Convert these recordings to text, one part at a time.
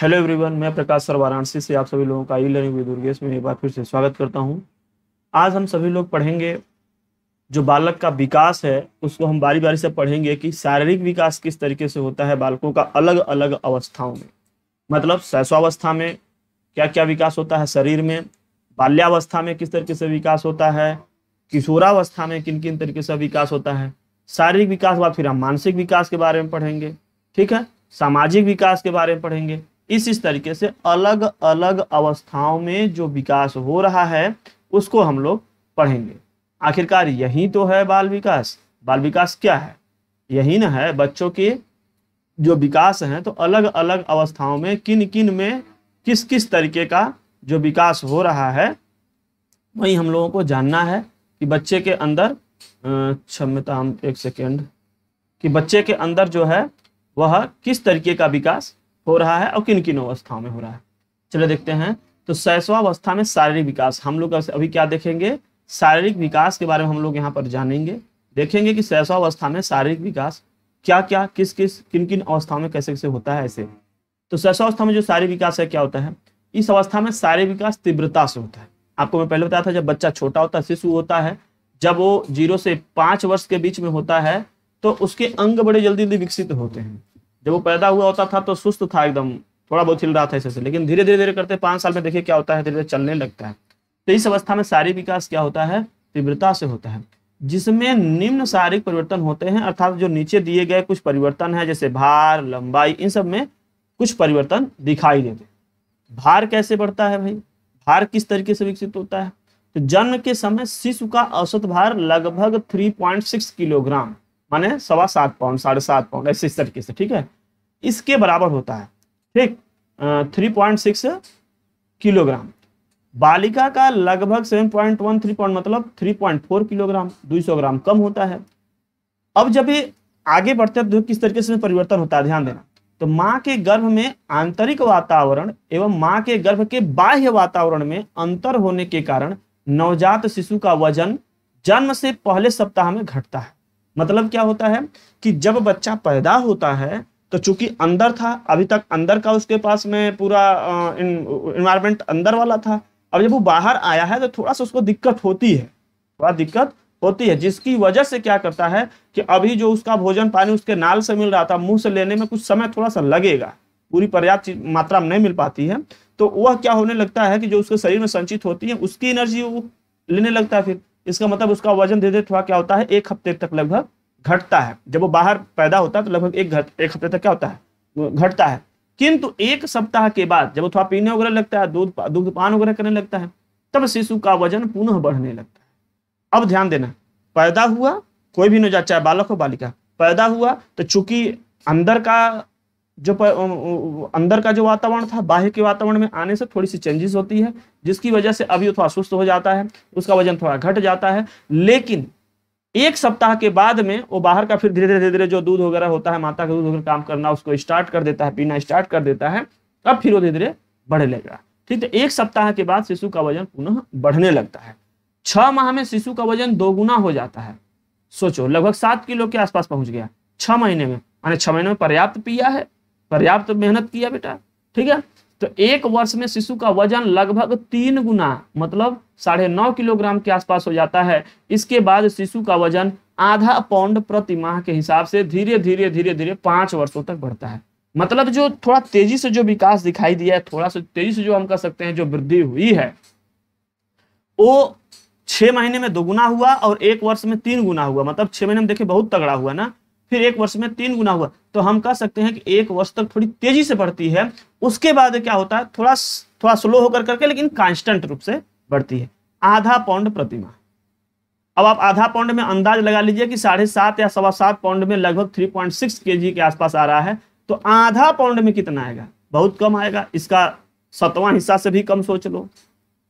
Hello everyone मैं प्रकाश sir Varanasi से आप सभी लोगों का ई लर्निंग दुर्गेश में एक बार फिर से स्वागत करता हूं आज हम सभी लोग पढ़ेंगे जो बालक का विकास है उसको हम बारी बारी से पढ़ेंगे कि शारीरिक विकास किस तरीके से होता है बालकों का अलग अलग अवस्थाओं में मतलब शैशवावस्था में क्या क्या विकास होता है शरीर में बाल्यावस्था में किस तरीके से विकास होता है किशोरावस्था में किन किन तरीके से विकास होता है शारीरिक विकास बाद फिर हम मानसिक विकास के बारे में पढ़ेंगे ठीक है सामाजिक विकास के बारे में पढ़ेंगे इस इस तरीके से अलग अलग अवस्थाओं में जो विकास हो रहा है उसको हम लोग पढ़ेंगे आखिरकार यही तो है बाल विकास बाल विकास क्या है यही ना है बच्चों के जो विकास है तो अलग अलग अवस्थाओं में किन किन में किस किस तरीके का जो विकास हो रहा है वही हम लोगों को जानना है कि बच्चे के अंदर क्षमता एक सेकेंड कि बच्चे के अंदर जो है वह किस तरीके का विकास हो रहा है और किन किन अवस्थाओं में हो रहा है चलो देखते हैं तो सैसवावस्था में शारीरिक विकास हम लोग अभी क्या देखेंगे शारीरिक विकास के बारे में हम लोग यहाँ पर जानेंगे देखेंगे कि सैसवावस्था में शारीरिक विकास क्या क्या किस किस किन किन अवस्थाओं में कैसे कैसे होता है ऐसे तो सैसवावस्था में जो शारीरिक विकास है क्या होता है इस अवस्था में शारीरिक विकास तीव्रता से होता है आपको मैं पहले बताया था जब बच्चा छोटा होता है शिशु होता है जब वो जीरो से पांच वर्ष के बीच में होता है तो उसके अंग बड़े जल्दी जल्दी विकसित होते हैं जब वो पैदा हुआ होता था तो सुस्त था एकदम थोड़ा बहुत हिल रहा था ऐसे लेकिन धीरे धीरे धीरे करते पाँच साल में देखिए क्या होता है धीरे धीरे चलने लगता है तो इस अवस्था में शारीरिक विकास क्या होता है तीव्रता से होता है जिसमें निम्न शारीरिक परिवर्तन होते हैं अर्थात जो नीचे दिए गए कुछ परिवर्तन है जैसे भार लंबाई इन सब में कुछ परिवर्तन दिखाई देते भार कैसे बढ़ता है भाई भार किस तरीके से विकसित होता है तो जन्म के समय शिशु का औसत भार लगभग 3.6 किलोग्राम माने सवा सात पाउंड साढ़े सात पाउंड ऐसे इस तरीके से ठीक है इसके बराबर होता है ठीक थ्री पॉइंट सिक्स किलोग्राम बालिका का लगभग seven point one three point मतलब थ्री पॉइंट फोर किलोग्राम दो सौ ग्राम कम होता है अब जब ये आगे बढ़ते हैं तो किस तरीके से परिवर्तन होता है ध्यान देना तो माँ के गर्भ में आंतरिक वातावरण एवं माँ के गर्भ के बाह्य वातावरण में अंतर होने के कारण नवजात शिशु का वजन जन्म से पहले सप्ताह में घटता है मतलब क्या होता है कि जब बच्चा पैदा होता है तो चूंकि अंदर था अभी तक अंदर का उसके पास में पूरा इन्वायरमेंट अंदर वाला था अब जब वो बाहर आया है तो थोड़ा सा उसको दिक्कत होती है थोड़ा दिक्कत होती है जिसकी वजह से क्या करता है कि अभी जो उसका भोजन पानी उसके नाल से मिल रहा था मुंह से लेने में कुछ समय थोड़ा सा लगेगा पूरी पर्याप्त मात्रा में नहीं मिल पाती है तो वह क्या होने लगता है कि जो उसके शरीर में संचित होती है उसकी एनर्जी वो लेने लगता है फिर इसका मतलब उसका वजन धीरे धीरे थोड़ा क्या होता है एक हफ्ते तक लगभग घटता है जब वो बाहर पैदा होता है तो लगभग एक घट एक हफ्ते तक क्या होता है घटता है किंतु एक सप्ताह के बाद जब वो थोड़ा पीने वगैरह लगता है दूध दूध पान वगैरह करने लगता है तब शिशु का वजन पुनः बढ़ने लगता है अब ध्यान देना पैदा हुआ कोई भी नवजात चाहे बालक हो बालिका पैदा हुआ तो चूंकि अंदर का जो अंदर का जो वातावरण था बाह्य के वातावरण में आने से थोड़ी सी चेंजेस होती है जिसकी वजह से अभी थोड़ा सुस्त हो जाता है उसका वजन थोड़ा घट जाता है लेकिन एक सप्ताह के बाद में वो बाहर का फिर धीरे धीरे धीरे जो दूध वगैरह होता है माता का दूध वगैरह काम करना उसको स्टार्ट कर देता है पीना स्टार्ट कर देता है अब फिर वो धीरे धीरे बढ़ लेगा ठीक है तो एक सप्ताह के बाद शिशु का वजन पुनः बढ़ने लगता है छह माह में शिशु का वजन दोगुना हो जाता है सोचो लगभग सात किलो के आसपास पहुंच गया छह महीने में मैंने छह महीने में पर्याप्त पिया है पर्याप्त तो मेहनत किया बेटा ठीक है तो एक वर्ष में शिशु का वजन लगभग तीन गुना मतलब साढ़े नौ किलोग्राम के आसपास हो जाता है इसके बाद शिशु का वजन आधा पाउंड प्रति माह के हिसाब से धीरे धीरे धीरे धीरे पांच वर्षों तक बढ़ता है मतलब जो थोड़ा तेजी से जो विकास दिखाई दिया है थोड़ा सा तेजी से जो हम कह सकते हैं जो वृद्धि हुई है वो छह महीने में दोगुना हुआ और एक वर्ष में तीन गुना हुआ मतलब छह महीने में देखिए बहुत तगड़ा हुआ ना फिर एक वर्ष में तीन गुना हुआ तो हम कह सकते हैं कि एक वर्ष तक थोड़ी तेजी से बढ़ती है उसके बाद क्या होता है थोड़ा थोड़ा स्लो होकर करके लेकिन कांस्टेंट रूप से बढ़ती है आधा पाउंड प्रतिमा अब आप आधा पाउंड में अंदाज लगा लीजिए कि साढ़े सात या सवा सात पाउंड में लगभग थ्री पॉइंट सिक्स के जी के आसपास आ रहा है तो आधा पाउंड में कितना आएगा बहुत कम आएगा इसका सतवां हिस्सा से भी कम सोच लो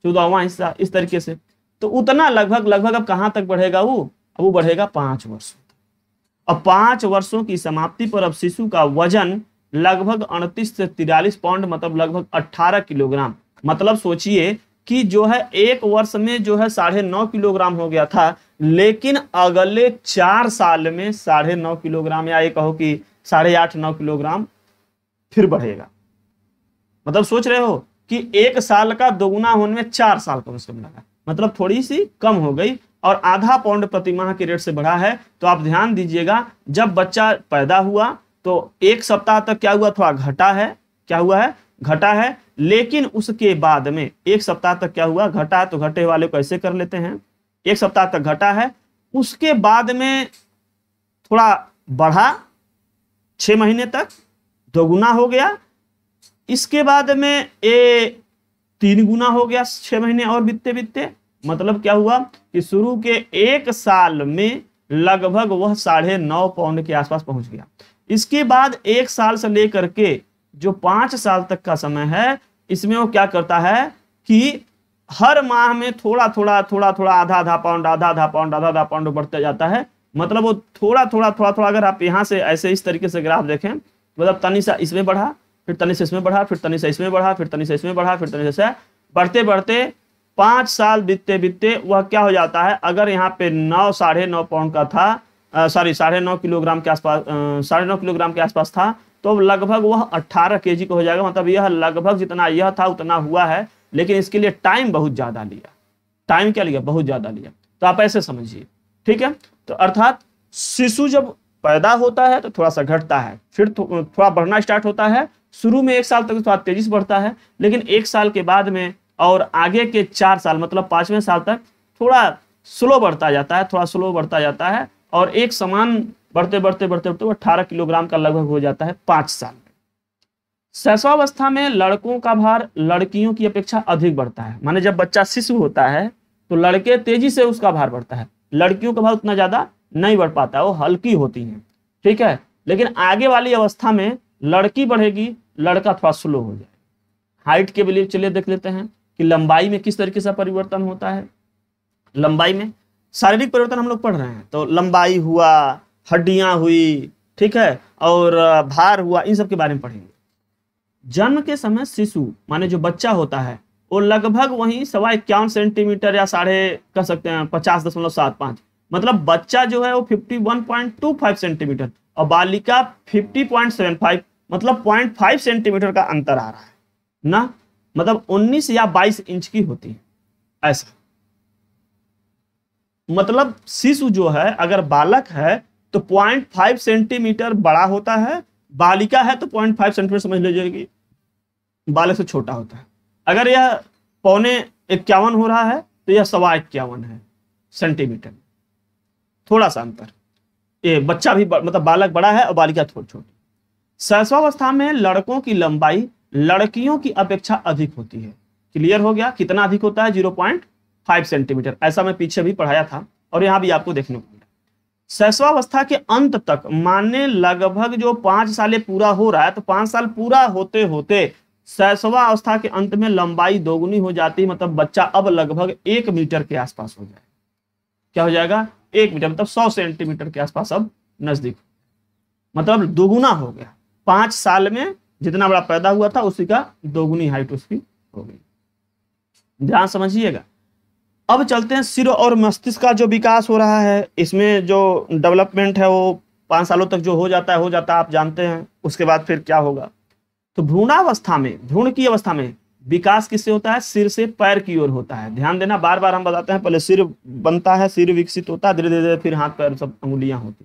चौदहवा हिस्सा इस तरीके से तो उतना लगभग लगभग अब कहां तक बढ़ेगा वो अब वो बढ़ेगा पांच वर्ष और पांच वर्षों की समाप्ति पर अब शिशु का वजन लगभग अड़तीस से तिरालीस पाउंड मतलब लगभग अट्ठारह किलोग्राम मतलब सोचिए कि जो है एक वर्ष में जो है साढ़े नौ किलोग्राम हो गया था लेकिन अगले चार साल में साढ़े नौ किलोग्राम या ये कहो कि साढ़े आठ नौ किलोग्राम फिर बढ़ेगा मतलब सोच रहे हो कि एक साल का दोगुना होने में चार साल कम से कम लगा मतलब थोड़ी सी कम हो गई और आधा पाउंड प्रतिमाह के रेट से बढ़ा है तो आप ध्यान दीजिएगा जब बच्चा पैदा हुआ तो एक सप्ताह तक क्या हुआ थोड़ा घटा है क्या हुआ है घटा है लेकिन उसके बाद में एक सप्ताह तक क्या हुआ घटा तो घटे वाले को ऐसे कर लेते हैं एक सप्ताह तक घटा है उसके बाद में थोड़ा बढ़ा छ महीने तक दोगुना हो गया इसके बाद में ये तीन गुना हो गया छह महीने और बीतते बीतते मतलब क्या हुआ कि शुरू के एक साल में लगभग वह साढ़े नौ पाउंड के आसपास पहुंच गया इसके बाद एक साल से लेकर के जो पांच साल तक का समय है इसमें वो क्या करता है कि हर माह में थोड़ा थोड़ा थोड़ा थोड़ा आधा आधा पाउंड आधा आधा पाउंड आधा आधा पाउंड बढ़ता जाता है मतलब वो थोड़ा थोड़ा थोड़ा थोड़ा अगर आप यहाँ से ऐसे इस तरीके से ग्राफ देखें मतलब तनि सा इसमें बढ़ा फिर तनि से इसमें बढ़ा फिर तनि से इसमें बढ़ा फिर तनि से इसमें बढ़ा फिर तनि से बढ़ते बढ़ते पाँच साल बीतते बीतते वह क्या हो जाता है अगर यहाँ पे नौ साढ़े नौ पाउंड का था सॉरी साढ़े नौ किलोग्राम के आसपास साढ़े नौ किलोग्राम के आसपास था तो लगभग वह अट्ठारह के का हो जाएगा मतलब यह लगभग जितना यह था उतना हुआ है लेकिन इसके लिए टाइम बहुत ज़्यादा लिया टाइम क्या लिया बहुत ज़्यादा लिया तो आप ऐसे समझिए ठीक है तो अर्थात शिशु जब पैदा होता है तो थोड़ा सा घटता है फिर थो, थोड़ा बढ़ना स्टार्ट होता है शुरू में एक साल तक तो थोड़ा तेजी से बढ़ता है लेकिन एक साल के बाद में और आगे के चार साल मतलब पाँचवें साल तक थोड़ा स्लो बढ़ता जाता है थोड़ा स्लो बढ़ता जाता है और एक समान बढ़ते बढ़ते बढ़ते बढ़ते वो अट्ठारह किलोग्राम का लगभग हो जाता है पाँच साल में शैशवावस्था में लड़कों का भार लड़कियों की अपेक्षा अधिक बढ़ता है माने जब बच्चा शिशु होता है तो लड़के तेजी से उसका भार बढ़ता है लड़कियों का भार उतना ज़्यादा नहीं बढ़ पाता है वो हल्की होती है ठीक है लेकिन आगे वाली अवस्था में लड़की बढ़ेगी लड़का थोड़ा स्लो हो जाए हाइट के बिलीव चलिए देख लेते हैं कि लंबाई में किस तरीके से परिवर्तन होता है लंबाई में शारीरिक परिवर्तन हम लोग पढ़ रहे हैं तो लंबाई हुआ हड्डियां हुई ठीक है और भार हुआ इन सब के बारे में पढ़ेंगे जन्म के समय शिशु माने जो बच्चा होता है वो लगभग वही सवा इक्यावन सेंटीमीटर या साढ़े कह सकते हैं पचास दशमलव सात पांच मतलब बच्चा जो है वो fifty one point two five centimetre और बालिका फिफ्टी पॉइंट सेवन फाइव मतलब पॉइंट फाइव सेंटीमीटर का अंतर आ रहा है ना मतलब 19 या 22 इंच की होती है ऐसा मतलब शिशु जो है अगर बालक है तो 0.5 सेंटीमीटर बड़ा होता है बालिका है तो 0.5 सेंटीमीटर समझ जाएगी बालक से छोटा होता है अगर यह पौने इक्यावन हो रहा है तो यह सवा इक्यावन है सेंटीमीटर थोड़ा सा अंतर ये बच्चा भी मतलब बालक बड़ा है और बालिका थोड़ी छोटी शैशवावस्था में लड़कों की लंबाई लड़कियों की अपेक्षा अधिक होती है क्लियर हो गया कितना अधिक होता है जीरो पॉइंट फाइव सेंटीमीटर ऐसा मैं पीछे भी पढ़ाया था और यहां भी आपको देखने को मिला शैशवावस्था के अंत तक माने लगभग जो पांच साल पूरा हो रहा है तो पांच साल पूरा होते होते शैशवा अवस्था के अंत में लंबाई दोगुनी हो जाती है मतलब बच्चा अब लगभग एक मीटर के आसपास हो जाए क्या हो जाएगा एक मीटर मतलब सौ सेंटीमीटर के आसपास अब नजदीक मतलब दोगुना हो गया पांच साल में जितना बड़ा पैदा हुआ था उसी का दोगुनी हाइट उसकी हो गई ध्यान समझिएगा अब चलते हैं सिर और मस्तिष्क का जो विकास हो रहा है इसमें जो डेवलपमेंट है वो पाँच सालों तक जो हो जाता है हो जाता है आप जानते हैं उसके बाद फिर क्या होगा तो भ्रूणावस्था में भ्रूण की अवस्था में विकास किससे होता है सिर से पैर की ओर होता है ध्यान देना बार बार हम बताते हैं पहले सिर बनता है सिर विकसित होता है धीरे धीरे फिर हाथ पैर सब अंगुलियां होती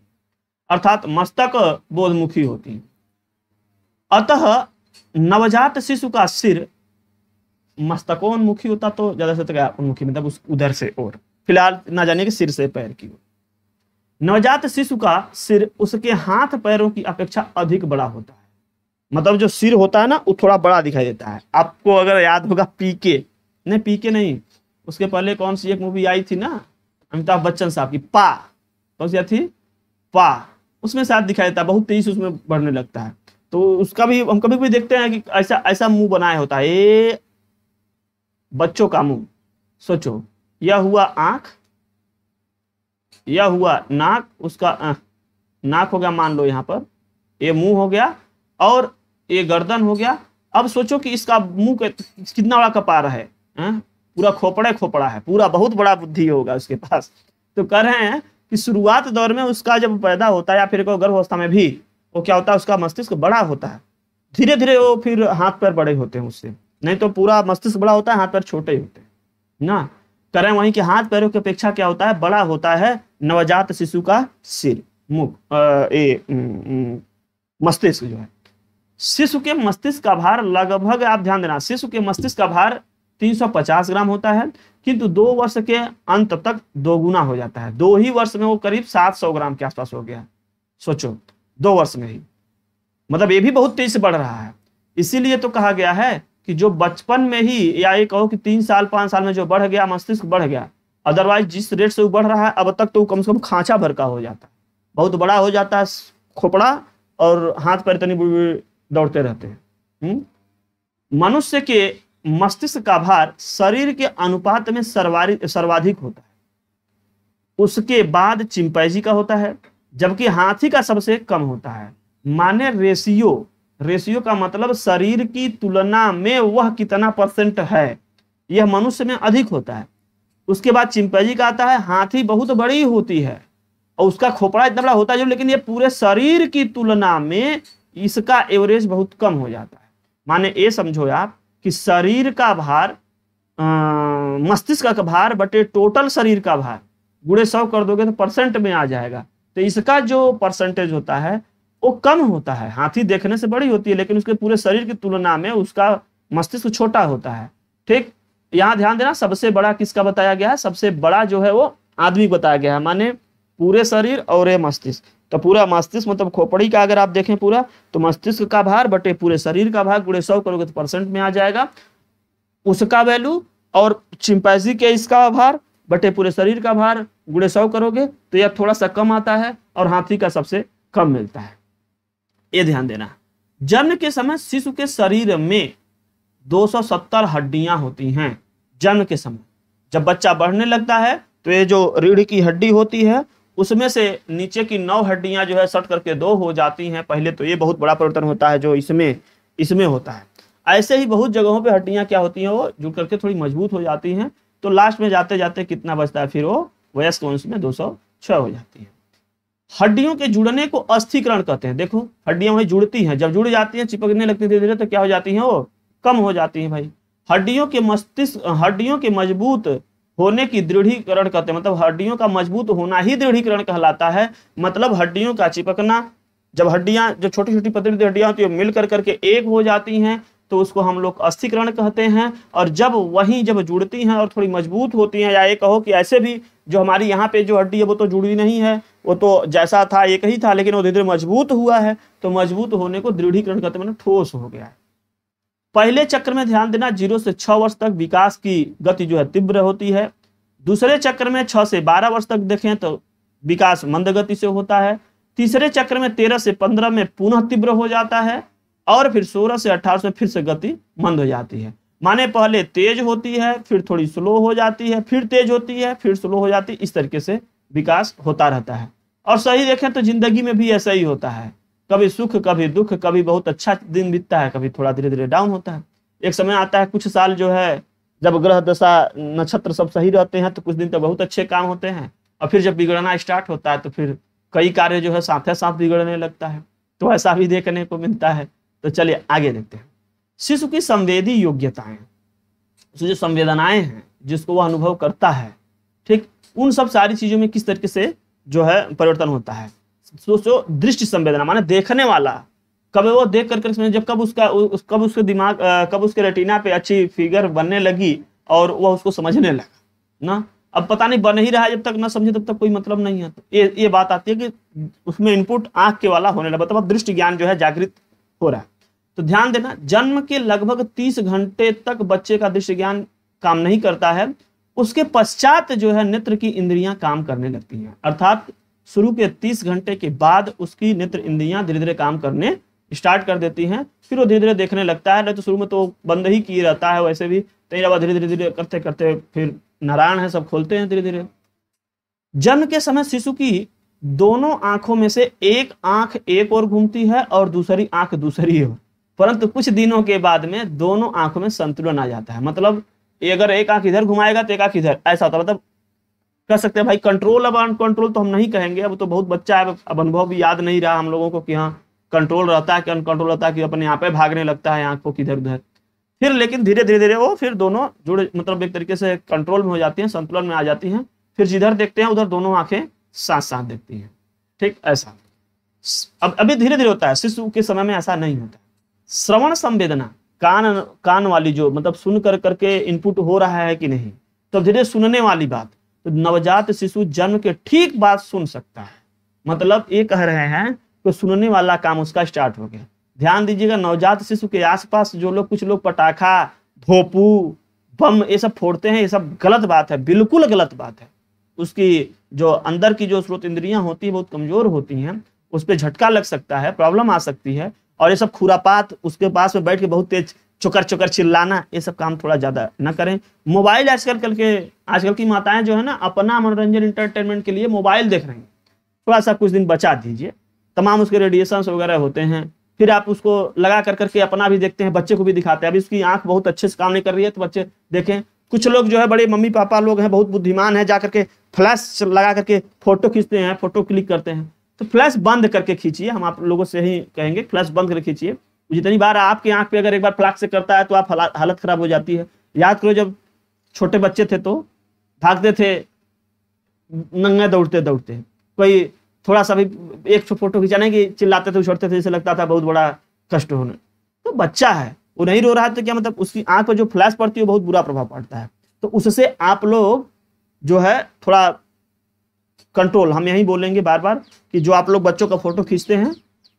अर्थात मस्तक बोधमुखी होती है अतः नवजात शिशु का सिर मस्तकोन्मुखी होता तो ज्यादा से ज्यादा उन्मुखी मतलब उस उधर से और फिलहाल ना जाने के सिर से पैर की ओर नवजात शिशु का सिर उसके हाथ पैरों की अपेक्षा अधिक बड़ा होता है मतलब जो सिर होता है ना वो थोड़ा बड़ा दिखाई देता है आपको अगर याद होगा पीके नहीं पीके नहीं उसके पहले कौन सी एक मूवी आई थी ना अमिताभ बच्चन साहब की पा कौन सी थी पा उसमें साथ दिखाई देता है बहुत तेज उसमें बढ़ने लगता है तो उसका भी हम कभी कभी देखते हैं कि ऐसा ऐसा मुंह बनाया होता है ये बच्चों का मुंह सोचो यह हुआ आंख यह हुआ नाक उसका आ, नाक हो गया मान लो यहाँ पर ये मुंह हो गया और ये गर्दन हो गया अब सोचो कि इसका मुंह कितना बड़ा कपार है आ? पूरा खोपड़ा खोपड़ा है पूरा बहुत बड़ा बुद्धि होगा उसके पास तो कह रहे हैं कि शुरुआत दौर में उसका जब पैदा होता है या फिर गर्भ अवस्था में भी वो क्या होता है उसका मस्तिष्क बड़ा होता है धीरे धीरे वो फिर हाथ पैर बड़े होते हैं उससे नहीं तो पूरा मस्तिष्क बड़ा होता है हाथ पैर छोटे होते हैं ना करें वही के हाथ पैरों की अपेक्षा क्या होता है बड़ा होता है नवजात शिशु का सिर मुख ए मस्तिष्क जो है शिशु के मस्तिष्क का भार लगभग आप ध्यान देना शिशु के मस्तिष्क का भार 350 ग्राम होता है किंतु दो वर्ष के अंत तक दोगुना हो जाता है दो ही वर्ष में वो करीब 700 ग्राम के आसपास हो गया सोचो दो वर्ष में ही मतलब ये भी बहुत तेज से बढ़ रहा है इसीलिए तो कहा गया है कि जो बचपन में ही या ये कहो कि तीन साल पांच साल में जो बढ़ गया मस्तिष्क बढ़ गया अदरवाइज जिस रेट से वो बढ़ रहा है अब तक तो कम से कम खांचा भर का हो जाता है बहुत बड़ा हो जाता है खोपड़ा और हाथ पैर तनी दौड़ते रहते हैं हम्म? मनुष्य के मस्तिष्क का भार शरीर के अनुपात में सर्वाधिक होता है उसके बाद चिंपैजी का होता है जबकि हाथी का सबसे कम होता है माने रेशियो रेशियो का मतलब शरीर की तुलना में वह कितना परसेंट है यह मनुष्य में अधिक होता है उसके बाद चिंपैजी का आता है हाथी बहुत बड़ी होती है और उसका खोपड़ा इतना बड़ा होता है जो लेकिन ये पूरे शरीर की तुलना में इसका एवरेज बहुत कम हो जाता है माने ये समझो आप कि शरीर का भार मस्तिष्क का भार बटे टोटल शरीर का भार गुड़े सौ कर दोगे तो परसेंट में आ जाएगा तो इसका जो परसेंटेज होता है वो कम होता है हाथी देखने से बड़ी होती है लेकिन उसके पूरे शरीर की तुलना में उसका मस्तिष्क छोटा होता है ठीक यहाँ ध्यान देना सबसे बड़ा किसका बताया गया है सबसे बड़ा जो है वो आदमी बताया गया है माने पूरे शरीर और मस्तिष्क तो पूरा मस्तिष्क मतलब खोपड़ी का अगर आप देखें पूरा तो मस्तिष्क का भार बटे पूरे शरीर का भार गुड़े सौ करोगे तो परसेंट में आ जाएगा उसका वैल्यू और चिंपैजी के इसका भार बटे पूरे शरीर का भार गुड़े सौ करोगे तो यह थोड़ा सा कम आता है और हाथी का सबसे कम मिलता है ये ध्यान देना जन्म के समय शिशु के शरीर में 270 हड्डियां होती हैं जन्म के समय जब बच्चा बढ़ने लगता है तो ये जो रीढ़ की हड्डी होती है उसमें से नीचे की नौ हड्डियां जो है सट करके दो हो जाती हैं पहले तो ये बहुत बड़ा परिवर्तन होता है जो इसमें इसमें होता है ऐसे ही बहुत जगहों पे हड्डियां क्या होती हैं वो जुड़ करके थोड़ी मजबूत हो जाती हैं तो लास्ट में जाते जाते कितना बचता है फिर वो वयस्क वंश में दो हो जाती है हड्डियों के जुड़ने को अस्थिकरण कहते हैं देखो हड्डियां वही जुड़ती हैं जब जुड़ जाती हैं चिपकने लगती धीरे धीरे तो क्या हो जाती हैं वो कम हो जाती हैं भाई हड्डियों के मस्तिष्क हड्डियों के मजबूत होने की दृढ़ीकरण कहते हैं मतलब हड्डियों का मजबूत होना ही दृढ़ीकरण कहलाता है मतलब हड्डियों का चिपकना जब हड्डियां जो छोटी छोटी पतली हड्डियां होती है मिलकर करके एक हो जाती हैं तो उसको हम लोग अस्थिकरण कहते हैं और जब वहीं जब जुड़ती हैं और थोड़ी मजबूत होती हैं या ये कहो कि ऐसे भी जो हमारी यहाँ पे जो हड्डी है वो तो जुड़ी नहीं है वो तो जैसा था एक ही था लेकिन वो धीरे धीरे मजबूत हुआ है तो मजबूत होने को दृढ़ीकरण कहते हैं मतलब ठोस हो गया है पहले चक्र में ध्यान देना जीरो से छह वर्ष तक विकास की गति जो है तीव्र होती है दूसरे चक्र में छह से बारह वर्ष तक देखें तो विकास मंद गति से होता है तीसरे चक्र में तेरह से पंद्रह में पुनः तीव्र हो जाता है और फिर सोलह से अठारह में फिर से गति मंद हो जाती है माने पहले तेज होती है फिर थोड़ी स्लो हो जाती है फिर तेज होती है फिर स्लो हो जाती है इस तरीके से विकास होता रहता है और सही देखें तो जिंदगी में भी ऐसा ही होता है कभी सुख कभी दुख कभी बहुत अच्छा दिन बीतता है कभी थोड़ा धीरे धीरे डाउन होता है एक समय आता है कुछ साल जो है जब ग्रह दशा नक्षत्र सब सही रहते हैं तो कुछ दिन तो बहुत अच्छे काम होते हैं और फिर जब बिगड़ना स्टार्ट होता है तो फिर कई कार्य जो है साथ साथ बिगड़ने लगता है तो ऐसा भी देखने को मिलता है तो चलिए आगे देखते हैं शिशु की संवेदी योग्यताएं तो जो संवेदनाएं हैं जिसको वह अनुभव करता है ठीक उन सब सारी चीजों में किस तरीके से जो है परिवर्तन होता है सोचो दृष्टि संवेदना माने देखने वाला कब वो देख कर, करके जब कब उसका उस, कब उसके दिमाग कब उसके रेटिना पे अच्छी फिगर बनने लगी और वह उसको समझने लगा ना अब पता नहीं बन ही रहा जब तक ना समझे तब तक कोई मतलब नहीं है ये ये बात आती है कि उसमें इनपुट आंख के वाला होने लगा मतलब दृष्टि ज्ञान जो है जागृत हो रहा है तो ध्यान देना जन्म के लगभग तीस घंटे तक बच्चे का दृश्य ज्ञान काम नहीं करता है उसके पश्चात जो है नेत्र की इंद्रियां काम करने लगती हैं अर्थात शुरू के तीस घंटे के बाद उसकी नेत्र इंद्रियां धीरे धीरे काम करने स्टार्ट कर देती हैं फिर वो धीरे धीरे देखने लगता है नहीं तो शुरू में तो बंद ही किए रहता है वैसे भी तेरे तो बाद धीरे धीरे धीरे करते करते फिर नारायण है सब खोलते हैं धीरे धीरे जन्म के समय शिशु की दोनों आंखों में से एक आंख एक और घूमती है और दूसरी आंख दूसरी ओर परंतु कुछ दिनों के बाद में दोनों आंखों में संतुलन आ जाता है मतलब ये अगर एक आंख इधर घुमाएगा तो एक आंख इधर ऐसा होता है मतलब कह सकते हैं भाई कंट्रोल अब अनकंट्रोल तो हम नहीं कहेंगे अब तो बहुत बच्चा है अब अनुभव भी याद नहीं रहा हम लोगों को कि हाँ कंट्रोल रहता है कि अनकंट्रोल रहता है कि अपने यहाँ पे भागने लगता है आंखों की इधर उधर फिर लेकिन धीरे धीरे धीरे वो फिर दोनों जुड़े मतलब एक तरीके से कंट्रोल में हो जाती है संतुलन में आ जाती है फिर जिधर देखते हैं उधर दोनों आंखें साथ साथ देखती हैं ठीक ऐसा अब अभी धीरे धीरे होता है शिशु के समय में ऐसा नहीं होता श्रवण संवेदना कान कान वाली जो मतलब सुन कर करके इनपुट हो रहा है कि नहीं तो धीरे सुनने वाली बात तो नवजात शिशु जन्म के ठीक बात सुन सकता है मतलब ये कह रहे हैं कि सुनने वाला काम उसका स्टार्ट हो गया ध्यान दीजिएगा नवजात शिशु के आसपास जो लोग कुछ लोग पटाखा धोपू बम ये सब फोड़ते हैं ये सब गलत बात है बिल्कुल गलत बात है उसकी जो अंदर की जो स्रोत इंद्रियां होती है बहुत कमजोर होती हैं उस पर झटका लग सकता है प्रॉब्लम आ सकती है और ये सब खुरापात उसके पास में बैठ के बहुत तेज चुकर चुकर चिल्लाना ये सब काम थोड़ा ज्यादा ना करें मोबाइल आजकल कल के आजकल की माताएं जो है ना अपना मनोरंजन इंटरटेनमेंट के लिए मोबाइल देख रही हैं थोड़ा सा कुछ दिन बचा दीजिए तमाम उसके रेडिएशन वगैरह होते हैं फिर आप उसको लगा कर करके अपना भी देखते हैं बच्चे को भी दिखाते हैं अभी उसकी आंख बहुत अच्छे से काम नहीं कर रही है तो बच्चे देखें कुछ लोग जो है बड़े मम्मी पापा लोग हैं बहुत बुद्धिमान है जा करके फ्लैश लगा करके फोटो खींचते हैं फोटो क्लिक करते हैं तो फ्लैश बंद करके खींचिए हम आप लोगों से ही कहेंगे फ्लैश बंद करके खींचिए जितनी बार आपकी आंख पे अगर एक बार फ्लैश से करता है तो आप हालत खराब हो जाती है याद करो जब छोटे बच्चे थे तो भागते थे नंगे दौड़ते दौड़ते कोई थोड़ा सा भी एक फोटो खिंचाने की चिल्लाते थे उछड़ते थे जैसे लगता था बहुत बड़ा कष्ट होने तो बच्चा है वो नहीं रो रहा है तो क्या मतलब उसकी आंख पर जो फ्लैश पड़ती है बहुत बुरा प्रभाव पड़ता है तो उससे आप लोग जो है थोड़ा कंट्रोल हम यही बोलेंगे बार बार कि जो आप लोग बच्चों का फोटो खींचते हैं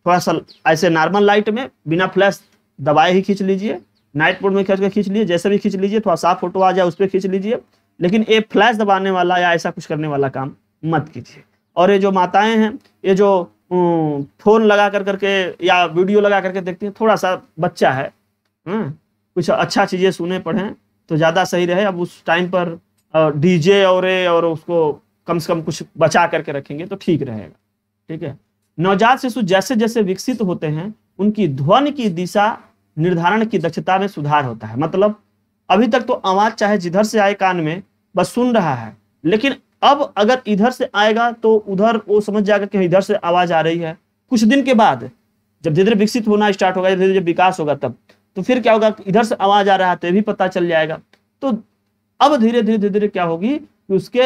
थोड़ा सा ऐसे नॉर्मल लाइट में बिना फ्लैश दबाए ही खींच लीजिए नाइट मोड में खींच कर खींच लीजिए जैसे भी खींच लीजिए थोड़ा साफ फोटो आ जाए उस पर खींच लीजिए लेकिन ये फ्लैश दबाने वाला या ऐसा कुछ करने वाला काम मत कीजिए और ये जो माताएं हैं ये जो फोन लगा कर करके या वीडियो लगा करके देखती हैं थोड़ा सा बच्चा है हम्म, कुछ अच्छा चीज़ें सुने पढ़ें तो ज़्यादा सही रहे अब उस टाइम पर डीजे और और उसको कम से कम कुछ बचा करके रखेंगे तो ठीक रहेगा ठीक है नवजात शिशु जैसे जैसे विकसित होते हैं उनकी ध्वनि की दिशा निर्धारण की दक्षता में सुधार होता है मतलब अभी तक तो आवाज चाहे जिधर से आए कान में बस सुन रहा है लेकिन अब अगर इधर से आएगा तो उधर वो समझ जाएगा कि इधर से आवाज आ रही है कुछ दिन के बाद जब धीरे धीरे विकसित होना स्टार्ट होगा धीरे धीरे विकास होगा तब तो फिर क्या होगा इधर से आवाज आ रहा है तो ये भी पता चल जाएगा तो अब धीरे धीरे धीरे धीरे क्या होगी कि उसके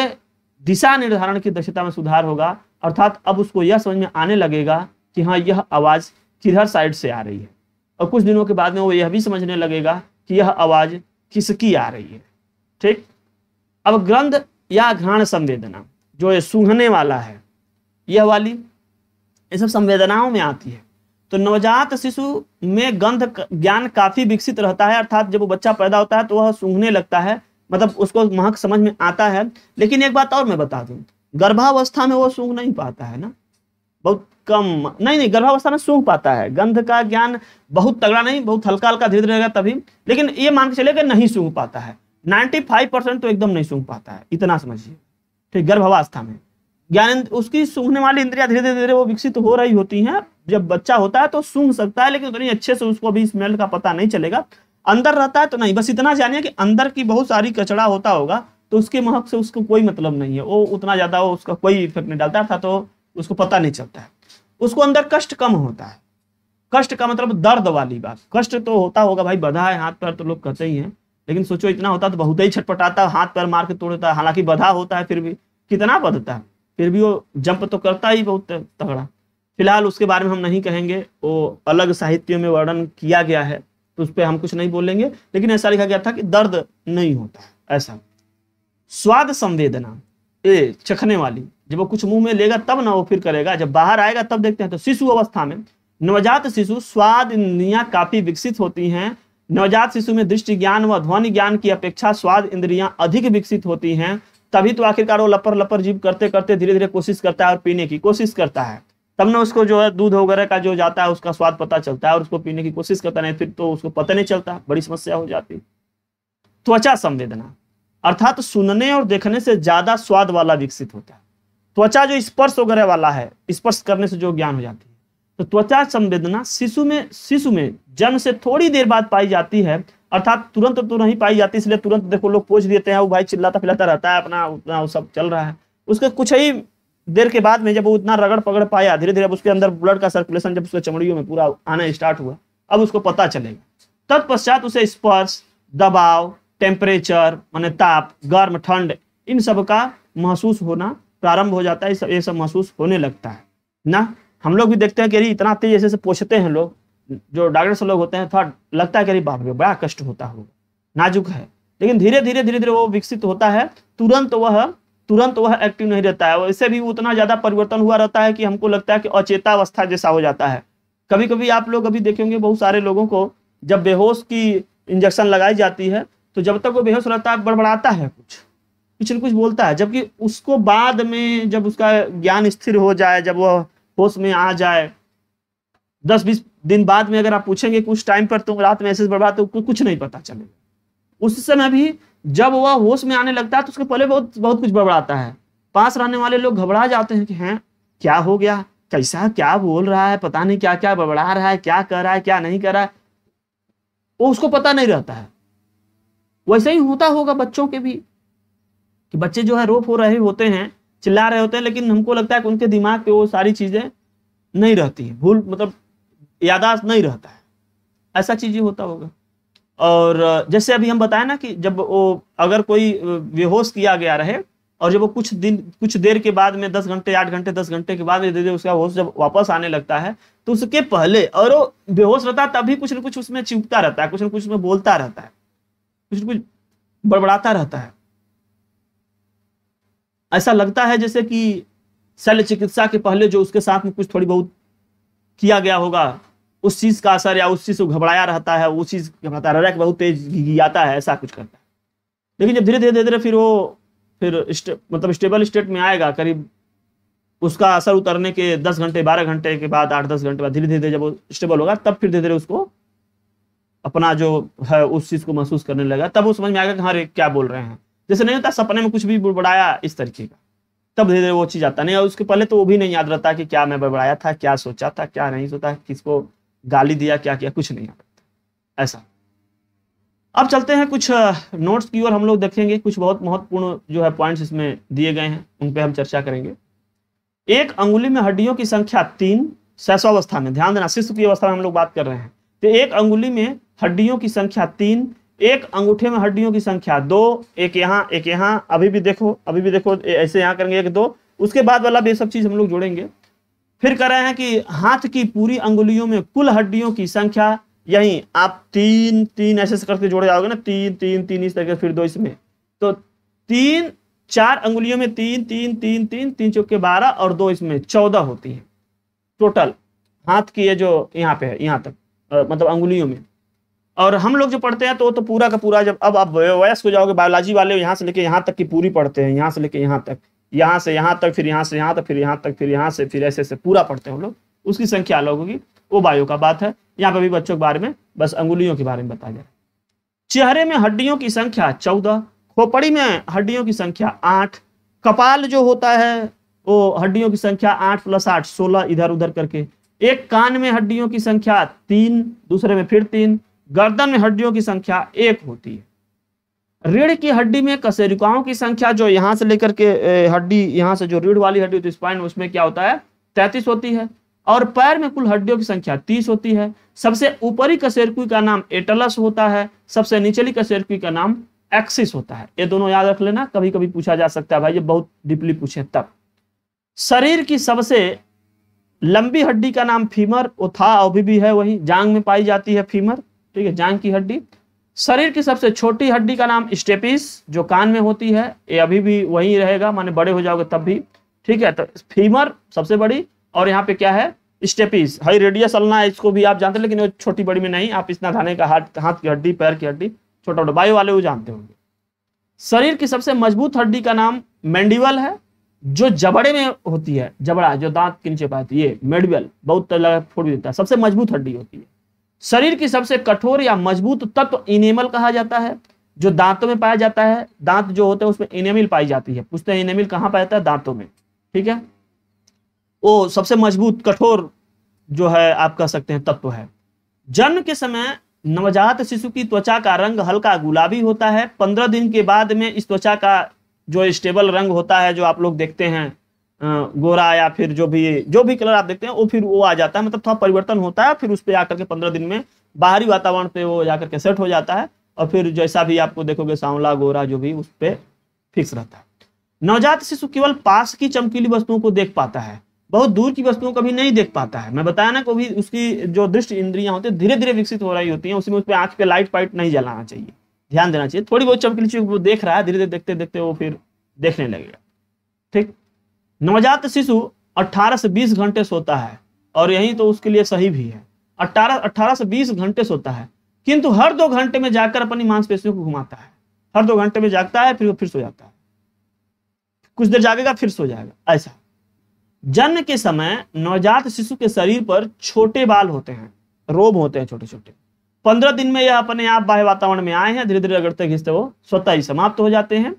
दिशा निर्धारण की दक्षता में सुधार होगा अर्थात अब उसको यह समझ में आने लगेगा कि हाँ यह आवाज़ किधर साइड से आ रही है और कुछ दिनों के बाद में वो यह भी समझने लगेगा कि यह आवाज़ किसकी आ रही है ठीक अब ग्रंथ या घ्राण संवेदना जो ये सूंघने वाला है यह वाली ये सब संवेदनाओं में आती है तो नवजात शिशु में गंध ज्ञान काफ़ी विकसित रहता है अर्थात जब वो बच्चा पैदा होता है तो वह सूंघने लगता है मतलब उसको महक समझ में आता है लेकिन एक बात और मैं बता दूं गर्भावस्था में वो सूंघ नहीं पाता है ना बहुत कम नहीं नहीं गर्भावस्था में सूंघ पाता है गंध का ज्ञान बहुत तगड़ा नहीं बहुत हल्का हल्का धीरे धीरे तभी लेकिन ये मान के चलेगा नहीं सूंघ पाता है फाइव परसेंट तो एकदम नहीं सूंघ पाता है इतना समझिए ठीक गर्भावस्था में ज्ञान उसकी सूंघने वाली इंद्रिया धीरे धीरे धीरे वो विकसित हो रही होती हैं जब बच्चा होता है तो सूंघ सकता है लेकिन उतनी अच्छे से उसको अभी स्मेल का पता नहीं चलेगा अंदर रहता है तो नहीं बस इतना जानिए कि अंदर की बहुत सारी कचड़ा होता होगा तो उसके महक से उसको कोई मतलब नहीं है वो उतना ज़्यादा वो उसका कोई इफेक्ट नहीं डालता था तो उसको पता नहीं चलता है उसको अंदर कष्ट कम होता है कष्ट का मतलब दर्द वाली बात कष्ट तो होता होगा भाई बधा है हाथ पैर तो लोग कहते ही हैं लेकिन सोचो इतना होता तो बहुत ही छटपटाता हाथ पैर मार के तोड़ता है हालांकि बधा होता है फिर भी कितना बधता है फिर भी वो जंप तो करता ही बहुत तगड़ा फिलहाल उसके बारे में हम नहीं कहेंगे वो अलग साहित्यों में वर्णन किया गया है तो उस पर हम कुछ नहीं बोलेंगे लेकिन ऐसा लिखा गया था कि दर्द नहीं होता ऐसा स्वाद संवेदना ए चखने वाली जब वो कुछ मुंह में लेगा तब ना वो फिर करेगा जब बाहर आएगा तब देखते हैं तो शिशु अवस्था में नवजात शिशु स्वाद इंद्रियां काफी विकसित होती हैं नवजात शिशु में दृष्टि ज्ञान व ध्वनि ज्ञान की अपेक्षा स्वाद इंद्रियां अधिक विकसित होती हैं तभी तो आखिरकार वो लपर लपर जीव करते करते धीरे धीरे कोशिश करता है और पीने की कोशिश करता है तब ना उसको जो है दूध वगैरह का जो जाता है उसका स्वाद पता चलता है और उसको पीने की कोशिश करता नहीं फिर तो उसको पता नहीं चलता बड़ी समस्या हो जाती त्वचा संवेदना अर्थात सुनने और देखने से ज्यादा स्वाद वाला विकसित होता है त्वचा जो स्पर्श वगैरह वाला है स्पर्श करने से जो ज्ञान हो जाती है तो त्वचा संवेदना शिशु में शिशु में जन्म से थोड़ी देर बाद पाई जाती है अर्थात तुरंत तो नहीं पाई जाती इसलिए तुरंत देखो लोग पोज देते हैं वो भाई चिल्लाता फिलाता रहता है अपना उतना वो सब चल रहा है उसके कुछ ही देर के बाद में जब वो इतना रगड़ पगड़ पाया धीरे धीरे अब उसके अंदर ब्लड का सर्कुलेशन जब उसके चमड़ियों में पूरा आना स्टार्ट हुआ अब उसको पता चलेगा तत्पश्चात उसे स्पर्श दबाव टेम्परेचर मान ताप गर्म ठंड इन सब का महसूस होना प्रारंभ हो जाता है ये सब महसूस होने लगता है ना हम लोग भी देखते हैं कि अरे इतना तेज ऐसे पोछते हैं लोग जो डॉक्टर से लोग होते हैं थोड़ा लगता है कि अरे बाप रे बड़ा कष्ट होता होगा नाजुक है लेकिन धीरे धीरे धीरे धीरे वो विकसित होता है तुरंत वह तुरंत वह एक्टिव नहीं रहता है वैसे भी उतना ज़्यादा परिवर्तन हुआ रहता है कि हमको लगता है कि अचेतावस्था जैसा हो जाता है कभी कभी आप लोग अभी देखेंगे बहुत सारे लोगों को जब बेहोश की इंजेक्शन लगाई जाती है तो जब तक वो बेहोश रहता है बड़बड़ाता है कुछ कुछ न कुछ बोलता है जबकि उसको बाद में जब उसका ज्ञान स्थिर हो जाए जब वह होश में आ जाए दस बीस दिन बाद में अगर आप पूछेंगे कुछ टाइम पर तुम तो रात में ऐसे बर्बाद तो कुछ नहीं पता चलेगा उस समय भी जब वह होश में आने लगता है तो उसके पहले बहुत बहुत कुछ बबड़ाता है पास रहने वाले लोग घबरा जाते हैं कि हैं हाँ, क्या हो गया कैसा क्या बोल रहा है पता नहीं क्या क्या बबड़ा रहा है क्या कर रहा है क्या नहीं कर रहा है वो उसको पता नहीं रहता है वैसे ही होता होगा बच्चों के भी कि बच्चे जो है रोप हो रहे होते हैं चिल्ला रहे होते हैं लेकिन हमको लगता है कि उनके दिमाग पे वो सारी चीज़ें नहीं रहती भूल मतलब यादाश्त नहीं रहता है ऐसा ही होता होगा और जैसे अभी हम बताए ना कि जब वो अगर कोई बेहोश किया गया रहे और जब वो कुछ दिन कुछ देर के बाद में दस घंटे आठ घंटे दस घंटे के बाद में उसका होश जब वापस आने लगता है तो उसके पहले और वो बेहोश रहता है तभी कुछ ना कुछ उसमें चिपता रहता है कुछ ना कुछ उसमें बोलता रहता है कुछ ना कुछ बड़बड़ाता रहता है ऐसा लगता है जैसे कि शल्य चिकित्सा के पहले जो उसके साथ में कुछ थोड़ी बहुत किया गया होगा उस चीज का असर या उस चीज को घबराया रहता है उस चीज घबराता है बहुत तेज आता है ऐसा कुछ करता है लेकिन जब धीरे धीरे धीरे धीरे फिर वो फिर मतलब स्टेबल स्टेट में आएगा करीब उसका असर उतरने के दस घंटे बारह घंटे के बाद आठ दस घंटे बाद धीरे धीरे जब वो स्टेबल होगा तब फिर धीरे धीरे उसको अपना जो है उस चीज को महसूस करने लगा तब वो समझ में आएगा कि हाँ क्या बोल रहे हैं जैसे नहीं होता सपने में कुछ भी बुड़बड़ाया इस तरीके का तब धीरे धीरे वो चीज आता नहीं और उसके पहले तो वो भी नहीं याद रहता कि क्या मैं बड़बड़ाया था क्या सोचा था क्या नहीं सोचा किसको गाली दिया क्या किया कुछ नहीं आ ऐसा अब चलते हैं कुछ नोट्स की ओर हम लोग देखेंगे कुछ बहुत महत्वपूर्ण जो है पॉइंट्स इसमें दिए गए हैं उन पर हम चर्चा करेंगे एक अंगुली में हड्डियों की संख्या तीन शैशवावस्था में ध्यान देना शिशु की अवस्था में हम लोग बात कर रहे हैं तो एक अंगुली में हड्डियों की संख्या तीन एक अंगूठे में हड्डियों की संख्या दो एक यहाँ एक यहाँ अभी भी देखो अभी भी देखो ऐसे यहाँ करेंगे एक दो उसके बाद वाला भी सब चीज हम लोग जोड़ेंगे फिर कह रहे हैं कि हाथ की पूरी अंगुलियों में कुल हड्डियों की संख्या यही आप तीन तीन ऐसे करके जोड़े जाओगे ना तीन तीन तीन इस तरह फिर दो इसमें तो तीन चार अंगुलियों में तीन तीन तीन तीन तीन चौके बारह और दो इसमें चौदह होती है टोटल हाथ की ये जो यहाँ पे है यहाँ तक मतलब अंगुलियों में और हम लोग जो पढ़ते हैं तो तो पूरा का पूरा जब अब आप वयस्क हो जाओगे बायोलॉजी वाले यहाँ से लेके यहाँ तक की पूरी पढ़ते हैं यहाँ से लेके यहाँ तक यहाँ से यहाँ तक फिर यहाँ से यहाँ तक फिर यहाँ तक फिर यहाँ से फिर ऐसे ऐसे पूरा पढ़ते हैं हम लोग उसकी संख्या अलग होगी वो बायो का बात है यहाँ पर भी बच्चों के बारे में बस अंगुलियों के बारे में बताया जाए चेहरे में हड्डियों की संख्या चौदह खोपड़ी में हड्डियों की संख्या आठ कपाल जो होता है वो हड्डियों की संख्या आठ प्लस आठ सोलह इधर उधर करके एक कान में हड्डियों की संख्या तीन दूसरे में फिर तीन गर्दन में हड्डियों की संख्या एक होती है रीढ़ की हड्डी में कसेरिकाओं की संख्या जो यहां से लेकर के हड्डी यहां से जो रीढ़ वाली हड्डी होती स्पाइन उसमें क्या होता है तैतीस होती है और पैर में कुल हड्डियों की संख्या तीस होती है सबसे ऊपरी कसेरकुई का नाम एटलस होता है सबसे निचली कसेरकुई का नाम एक्सिस होता है ये दोनों याद रख लेना कभी कभी पूछा जा सकता है भाई ये बहुत डीपली पूछे तब शरीर की सबसे लंबी हड्डी का नाम फीमर वो था अभी भी है वही जांग में पाई जाती है फीमर ठीक है जांग की हड्डी शरीर की सबसे छोटी हड्डी का नाम स्टेपिस जो कान में होती है ये अभी भी वही रहेगा माने बड़े हो जाओगे तब भी ठीक है तो फीमर सबसे बड़ी और यहाँ पे क्या है स्टेपिस हाई रेडियस अलना इसको भी आप जानते हैं लेकिन वो छोटी बड़ी में नहीं आप इतना धाने का हाथ हाथ की हड्डी पैर की हड्डी छोटा मोटा बायो वाले वो जानते होंगे शरीर की सबसे मजबूत हड्डी का नाम मैंडिवल है जो जबड़े में होती है जबड़ा जो दांत के नीचे पाती है मेडिवल बहुत तरह फोड़ देता है सबसे मजबूत हड्डी होती है शरीर की सबसे कठोर या मजबूत तत्व इनेमल कहा जाता है जो दांतों में पाया जाता है दांत जो होते हैं उसमें इनेमिल पाई जाती है पूछते हैं इनेमिल कहाँ पाया जाता है दांतों में ठीक है वो सबसे मजबूत कठोर जो है आप कह सकते हैं तत्व है जन्म के समय नवजात शिशु की त्वचा का रंग हल्का गुलाबी होता है पंद्रह दिन के बाद में इस त्वचा का जो स्टेबल रंग होता है जो आप लोग देखते हैं गोरा या फिर जो भी जो भी कलर आप देखते हैं वो फिर वो आ जाता है मतलब थोड़ा परिवर्तन होता है फिर उस पर आकर के पंद्रह दिन में बाहरी वातावरण पे वो जाकर के सेट हो जाता है और फिर जैसा भी आपको देखोगे सांवला गोरा जो भी उस पर फिक्स रहता है नवजात शिशु केवल पास की चमकीली वस्तुओं को देख पाता है बहुत दूर की वस्तुओं को भी नहीं देख पाता है मैं बताया ना कभी उसकी जो दृष्टि इंद्रियां होती है धीरे धीरे विकसित हो रही होती हैं उसमें उस पर आंख पे लाइट पाइट नहीं जलाना चाहिए ध्यान देना चाहिए थोड़ी बहुत चमकीली चीज वो देख रहा है धीरे धीरे देखते देखते वो फिर देखने लगेगा ठीक नवजात शिशु 18 से 20 घंटे सोता है और यही तो उसके लिए सही भी है 18 18 से 20 घंटे सोता है किंतु हर दो घंटे में जाकर अपनी मांसपेशियों को घुमाता है हर दो घंटे में जागता है फिर वो फिर सो जाता है कुछ देर जागेगा फिर सो जाएगा ऐसा जन्म के समय नवजात शिशु के शरीर पर छोटे बाल होते हैं रोब होते हैं छोटे छोटे पंद्रह दिन में यह अपने आप बाह्य वातावरण में आए हैं धीरे धीरे रगड़ते घिसते वो स्वतः ही समाप्त हो जाते हैं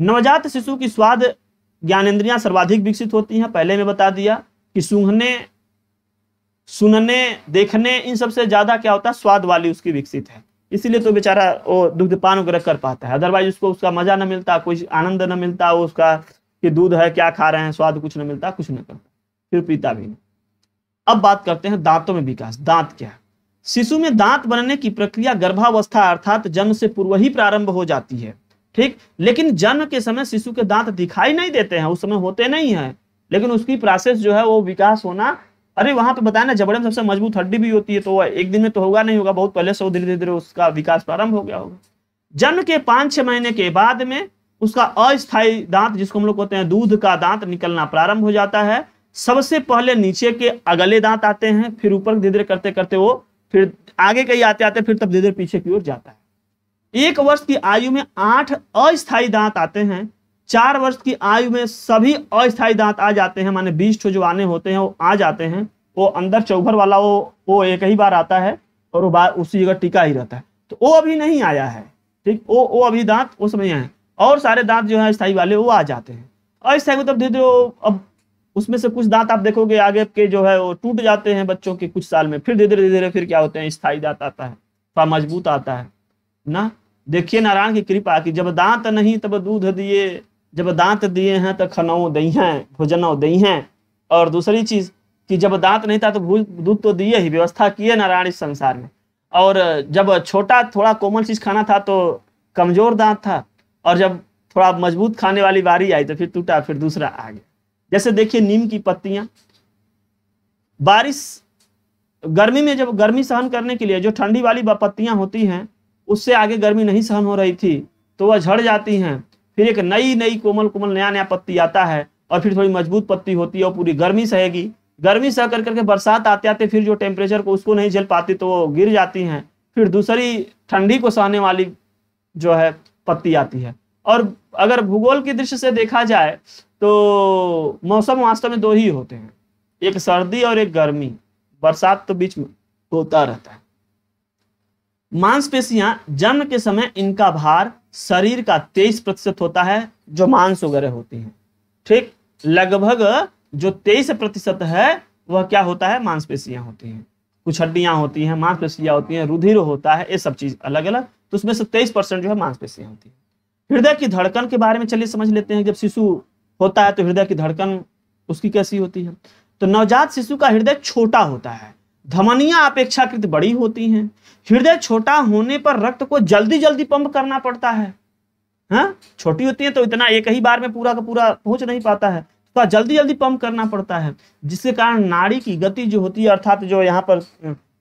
नवजात शिशु की स्वाद ज्ञानेन्द्रियां सर्वाधिक विकसित होती हैं पहले में बता दिया कि सूंघने सुनने देखने इन सबसे ज़्यादा क्या होता है स्वाद वाली उसकी विकसित है इसीलिए तो बेचारा वो दुग्धपान वगैरह कर पाता है अदरवाइज उसको उसका मजा न मिलता कोई आनंद ना मिलता वो उसका कि दूध है क्या खा रहे हैं स्वाद कुछ न मिलता कुछ न करता फिर पीता भी नहीं अब बात करते हैं दांतों में विकास दांत क्या है शिशु में दांत बनने की प्रक्रिया गर्भावस्था अर्थात जन्म से पूर्व ही प्रारंभ हो जाती है ठीक लेकिन जन्म के समय शिशु के दांत दिखाई नहीं देते हैं उस समय होते नहीं है लेकिन उसकी प्रोसेस जो है वो विकास होना अरे वहां पे बताया ना जबड़े में सबसे मजबूत हड्डी भी होती है तो एक दिन में तो होगा नहीं होगा बहुत पहले से धीरे धीरे उसका विकास प्रारंभ हो गया होगा जन्म के पांच छह महीने के बाद में उसका अस्थायी दांत जिसको हम लोग कहते हैं दूध का दांत निकलना प्रारंभ हो जाता है सबसे पहले नीचे के अगले दांत आते हैं फिर ऊपर धीरे धीरे करते करते वो फिर आगे कहीं आते आते फिर तब धीरे धीरे पीछे की ओर जाता है एक वर्ष की आयु में आठ अस्थायी दांत आते हैं चार वर्ष की आयु में सभी अस्थायी दांत आ जाते हैं माने बीस जो आने होते हैं वो आ जाते हैं वो अंदर चौभर वाला वो वो एक ही बार आता है और वो बार उसी जगह टिका ही रहता है तो वो अभी नहीं आया है ठीक वो वो अभी दांत उस समय है और सारे दांत जो है स्थायी वाले वो आ जाते हैं अस्थायी मतलब धीरे धीरे अब उसमें से कुछ दांत आप देखोगे आगे के जो है वो टूट जाते हैं बच्चों के कुछ साल में फिर धीरे धीरे धीरे फिर क्या होते हैं स्थायी दांत आता है थोड़ा मजबूत आता है ना देखिए नारायण की कृपा की जब दांत नहीं तब दूध दिए जब दांत दिए हैं तो खनऊ दही हैं भोजनऊ दही हैं और दूसरी चीज कि जब दांत नहीं था तो दूध तो दिए ही व्यवस्था किए नारायण इस संसार में और जब छोटा थोड़ा कोमल चीज खाना था तो कमजोर दांत था और जब थोड़ा मजबूत खाने वाली बारी आई तो फिर टूटा फिर दूसरा आ गया जैसे देखिए नीम की पत्तियां बारिश गर्मी में जब गर्मी सहन करने के लिए जो ठंडी वाली पत्तियां होती हैं उससे आगे गर्मी नहीं सहन हो रही थी तो वह झड़ जाती हैं फिर एक नई नई कोमल कोमल नया नया पत्ती आता है और फिर थोड़ी मजबूत पत्ती होती है और पूरी गर्मी सहेगी गर्मी सह कर करके बरसात आते आते फिर जो टेम्परेचर को उसको नहीं झेल पाती तो वो गिर जाती हैं फिर दूसरी ठंडी को सहने वाली जो है पत्ती आती है और अगर भूगोल की दृष्टि से देखा जाए तो मौसम वास्तव में दो ही होते हैं एक सर्दी और एक गर्मी बरसात तो बीच में होता रहता है मांसपेशियां जन्म के समय इनका भार शरीर का तेईस प्रतिशत होता है जो मांस वगैरह होती हैं ठीक लगभग जो तेईस प्रतिशत है वह क्या होता है मांसपेशियां होती हैं कुछ हड्डियां होती हैं मांसपेशियां होती हैं रुधिर होता है ये सब चीज अलग अलग तो उसमें से तेईस परसेंट जो है मांसपेशियां होती है हृदय की धड़कन के बारे में चलिए समझ लेते हैं जब शिशु होता है तो हृदय की धड़कन उसकी कैसी होती है तो नवजात शिशु का हृदय छोटा होता है धमनियां अपेक्षाकृत बड़ी होती हैं हृदय छोटा होने पर रक्त को जल्दी जल्दी पंप करना पड़ता है हाँ छोटी होती है तो इतना एक ही बार में पूरा का पूरा पहुंच नहीं पाता है तो जल्दी जल्दी पंप करना पड़ता है जिसके कारण नाड़ी की गति जो होती है अर्थात जो यहाँ पर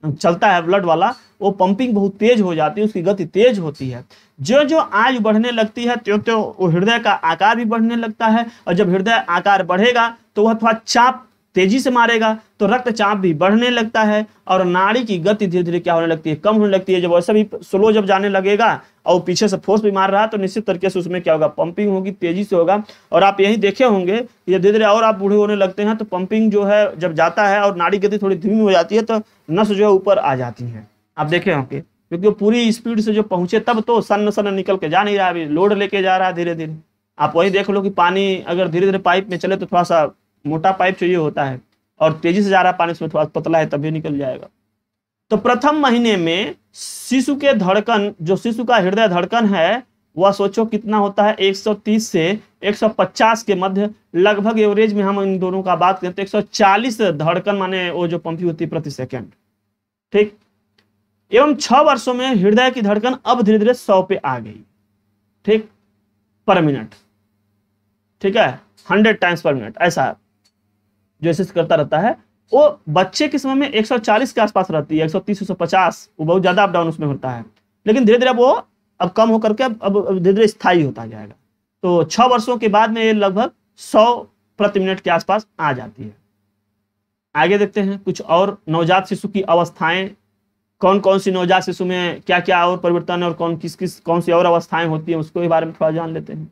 चलता है ब्लड वाला वो पंपिंग बहुत तेज हो जाती है उसकी गति तेज होती है जो जो आज बढ़ने लगती है त्यों त्यों हृदय का आकार भी बढ़ने लगता है और जब हृदय आकार बढ़ेगा तो वह थोड़ा चाप तेजी से मारेगा तो रक्तचाप भी बढ़ने लगता है और नाड़ी की गति धीरे धीरे क्या होने लगती है कम होने लगती है जब वैसे भी स्लो जब जाने लगेगा और पीछे से फोर्स भी मार रहा है तो निश्चित तरीके से उसमें क्या होगा पंपिंग होगी तेजी से होगा और आप यही देखे होंगे ये धीरे धीरे और आप बूढ़े होने लगते हैं तो पंपिंग जो है जब जाता है और नाड़ी गति थोड़ी धीमी हो जाती है तो नस जो है ऊपर आ जाती है आप देखे होंगे क्योंकि पूरी स्पीड से जो पहुंचे तब तो सन्न सन्न निकल के जा नहीं रहा अभी लोड लेके जा रहा है धीरे धीरे आप वही देख लो कि पानी अगर धीरे धीरे पाइप में चले तो थोड़ा सा मोटा पाइप चाहिए होता है और तेजी से जा रहा पानी उसमें थोड़ा पतला है तभी निकल जाएगा तो प्रथम महीने में शिशु के धड़कन जो शिशु का हृदय धड़कन है वह सोचो कितना होता है 130 से 150 के मध्य लगभग एवरेज में हम इन दोनों का बात करें तो 140 धड़कन माने वो जो पंपी होती है प्रति सेकंड ठीक एवं छह वर्षों में हृदय की धड़कन अब धीरे धीरे सौ पे आ गई ठीक पर मिनट ठीक है हंड्रेड टाइम्स पर मिनट ऐसा है जो एस करता रहता है वो बच्चे के समय में 140 के आसपास रहती है 130 150 वो बहुत ज़्यादा अप डाउन उसमें होता है लेकिन धीरे धीरे अब वो अब कम होकर के अब अब धीरे धीरे स्थायी होता जाएगा तो छः वर्षों के बाद में ये लगभग सौ प्रति मिनट के आसपास आ जाती है आगे देखते हैं कुछ और नवजात शिशु की अवस्थाएं कौन कौन सी नवजात शिशु में क्या क्या और परिवर्तन और कौन किस किस कौन सी और अवस्थाएं होती हैं उसको बारे में थोड़ा जान लेते हैं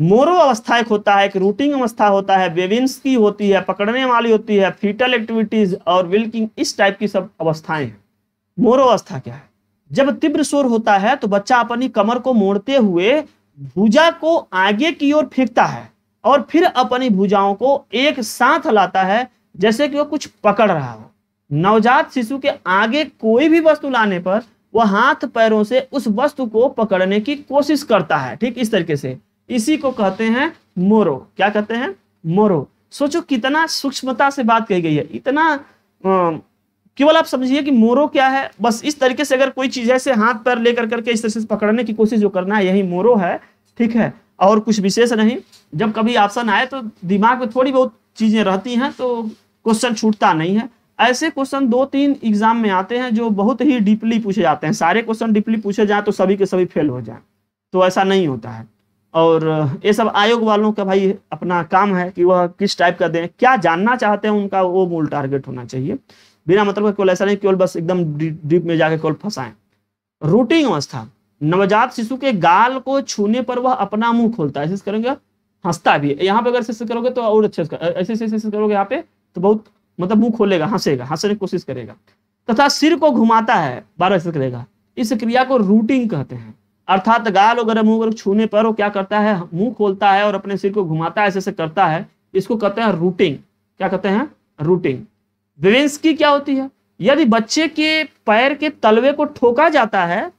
मोरो अवस्था एक होता है एक रूटिंग अवस्था होता है बेविंस की होती है पकड़ने वाली होती है फीटल एक्टिविटीज और विल्किंग इस टाइप की सब अवस्थाएं हैं मोरो अवस्था क्या है जब तीव्र शोर होता है तो बच्चा अपनी कमर को मोड़ते हुए भुजा को आगे की ओर फेंकता है और फिर अपनी भुजाओं को एक साथ लाता है जैसे कि वो कुछ पकड़ रहा हो नवजात शिशु के आगे कोई भी वस्तु लाने पर वह हाथ पैरों से उस वस्तु को पकड़ने की कोशिश करता है ठीक इस तरीके से इसी को कहते हैं मोरो क्या कहते हैं मोरो सोचो कितना सूक्ष्मता से बात कही गई है इतना केवल आप समझिए कि मोरो क्या है बस इस तरीके से अगर कोई चीज ऐसे हाथ पर लेकर करके इस तरह से पकड़ने की कोशिश जो करना है यही मोरो है ठीक है और कुछ विशेष नहीं जब कभी ऑप्शन आए तो दिमाग में थोड़ी बहुत चीजें रहती हैं तो क्वेश्चन छूटता नहीं है ऐसे क्वेश्चन दो तीन एग्जाम में आते हैं जो बहुत ही डीपली पूछे जाते हैं सारे क्वेश्चन डीपली पूछे जाए तो सभी के सभी फेल हो जाए तो ऐसा नहीं होता है और ये सब आयोग वालों का भाई अपना काम है कि वह किस टाइप का दें क्या जानना चाहते हैं उनका वो मूल टारगेट होना चाहिए बिना मतलब का केवल ऐसा नहीं केवल बस एकदम डीप में जाके केवल फंसाएं रूटिंग अवस्था नवजात शिशु के गाल को छूने पर वह अपना मुंह खोलता है ऐसे करेंगे हंसता भी है यहाँ पे अगर ऐसे करोगे तो और अच्छे ऐसे ऐसे ऐसे करोगे यहाँ पे तो बहुत मतलब मुंह खोलेगा हंसेगा हंसने की कोशिश करेगा तथा सिर को घुमाता है बार ऐसे करेगा इस क्रिया को रूटिंग कहते हैं अर्थात गाल वगैरह मुंह वगैरह छूने पर वो क्या करता है मुंह खोलता है और अपने सिर को घुमाता है ऐसे ऐसे करता है इसको कहते हैं रूटिंग क्या कहते हैं रूटिंग विवेंस की क्या होती है यदि बच्चे के पैर के तलवे को ठोका जाता है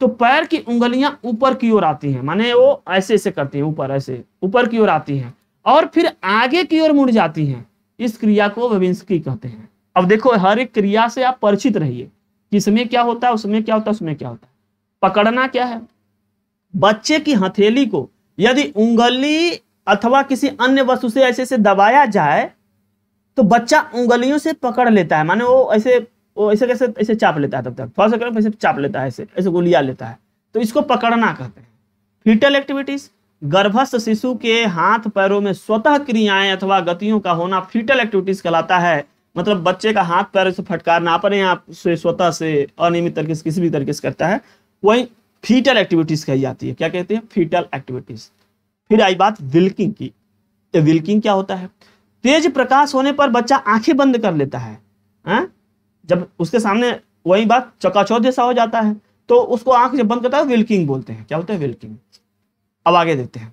तो पैर की उंगलियां ऊपर की ओर आती हैं माने वो ऐसे ऐसे करती हैं ऊपर ऐसे ऊपर की ओर आती हैं और फिर आगे की ओर मुड़ जाती हैं इस क्रिया को की कहते हैं अब देखो हर एक क्रिया से आप परिचित रहिए किसमें क्या होता है उसमें क्या होता है उसमें क्या होता है पकड़ना क्या है बच्चे की हथेली को यदि उंगली अथवा किसी अन्य वस्तु से ऐसे ऐसे दबाया जाए तो बच्चा उंगलियों से पकड़ लेता है माने वो ऐसे वो ऐसे कैसे ऐसे चाप लेता है तब तक थोड़ा सा ऐसे चाप लेता है ऐसे ऐसे गोलियां लेता है तो इसको पकड़ना कहते हैं फिटल एक्टिविटीज गर्भस्थ शिशु के हाथ पैरों में स्वतः क्रियाएं अथवा गतियों का होना फिटल एक्टिविटीज कहलाता है मतलब बच्चे का हाथ पैर से ना पड़े आप स्वतः से अनियमित तरीके से किसी भी तरीके से करता है वही फीटल एक्टिविटीज कही जाती है क्या कहते हैं फीटल एक्टिविटीज फिर आई बात विल्किंग की तो विल्किंग क्या होता है तेज प्रकाश होने पर बच्चा आंखें बंद कर लेता है आ? हाँ? जब उसके सामने वही बात चकाचौध जैसा हो जाता है तो उसको आंख जब बंद करता है विल्किंग बोलते हैं क्या होता है विल्किंग अब आगे देखते हैं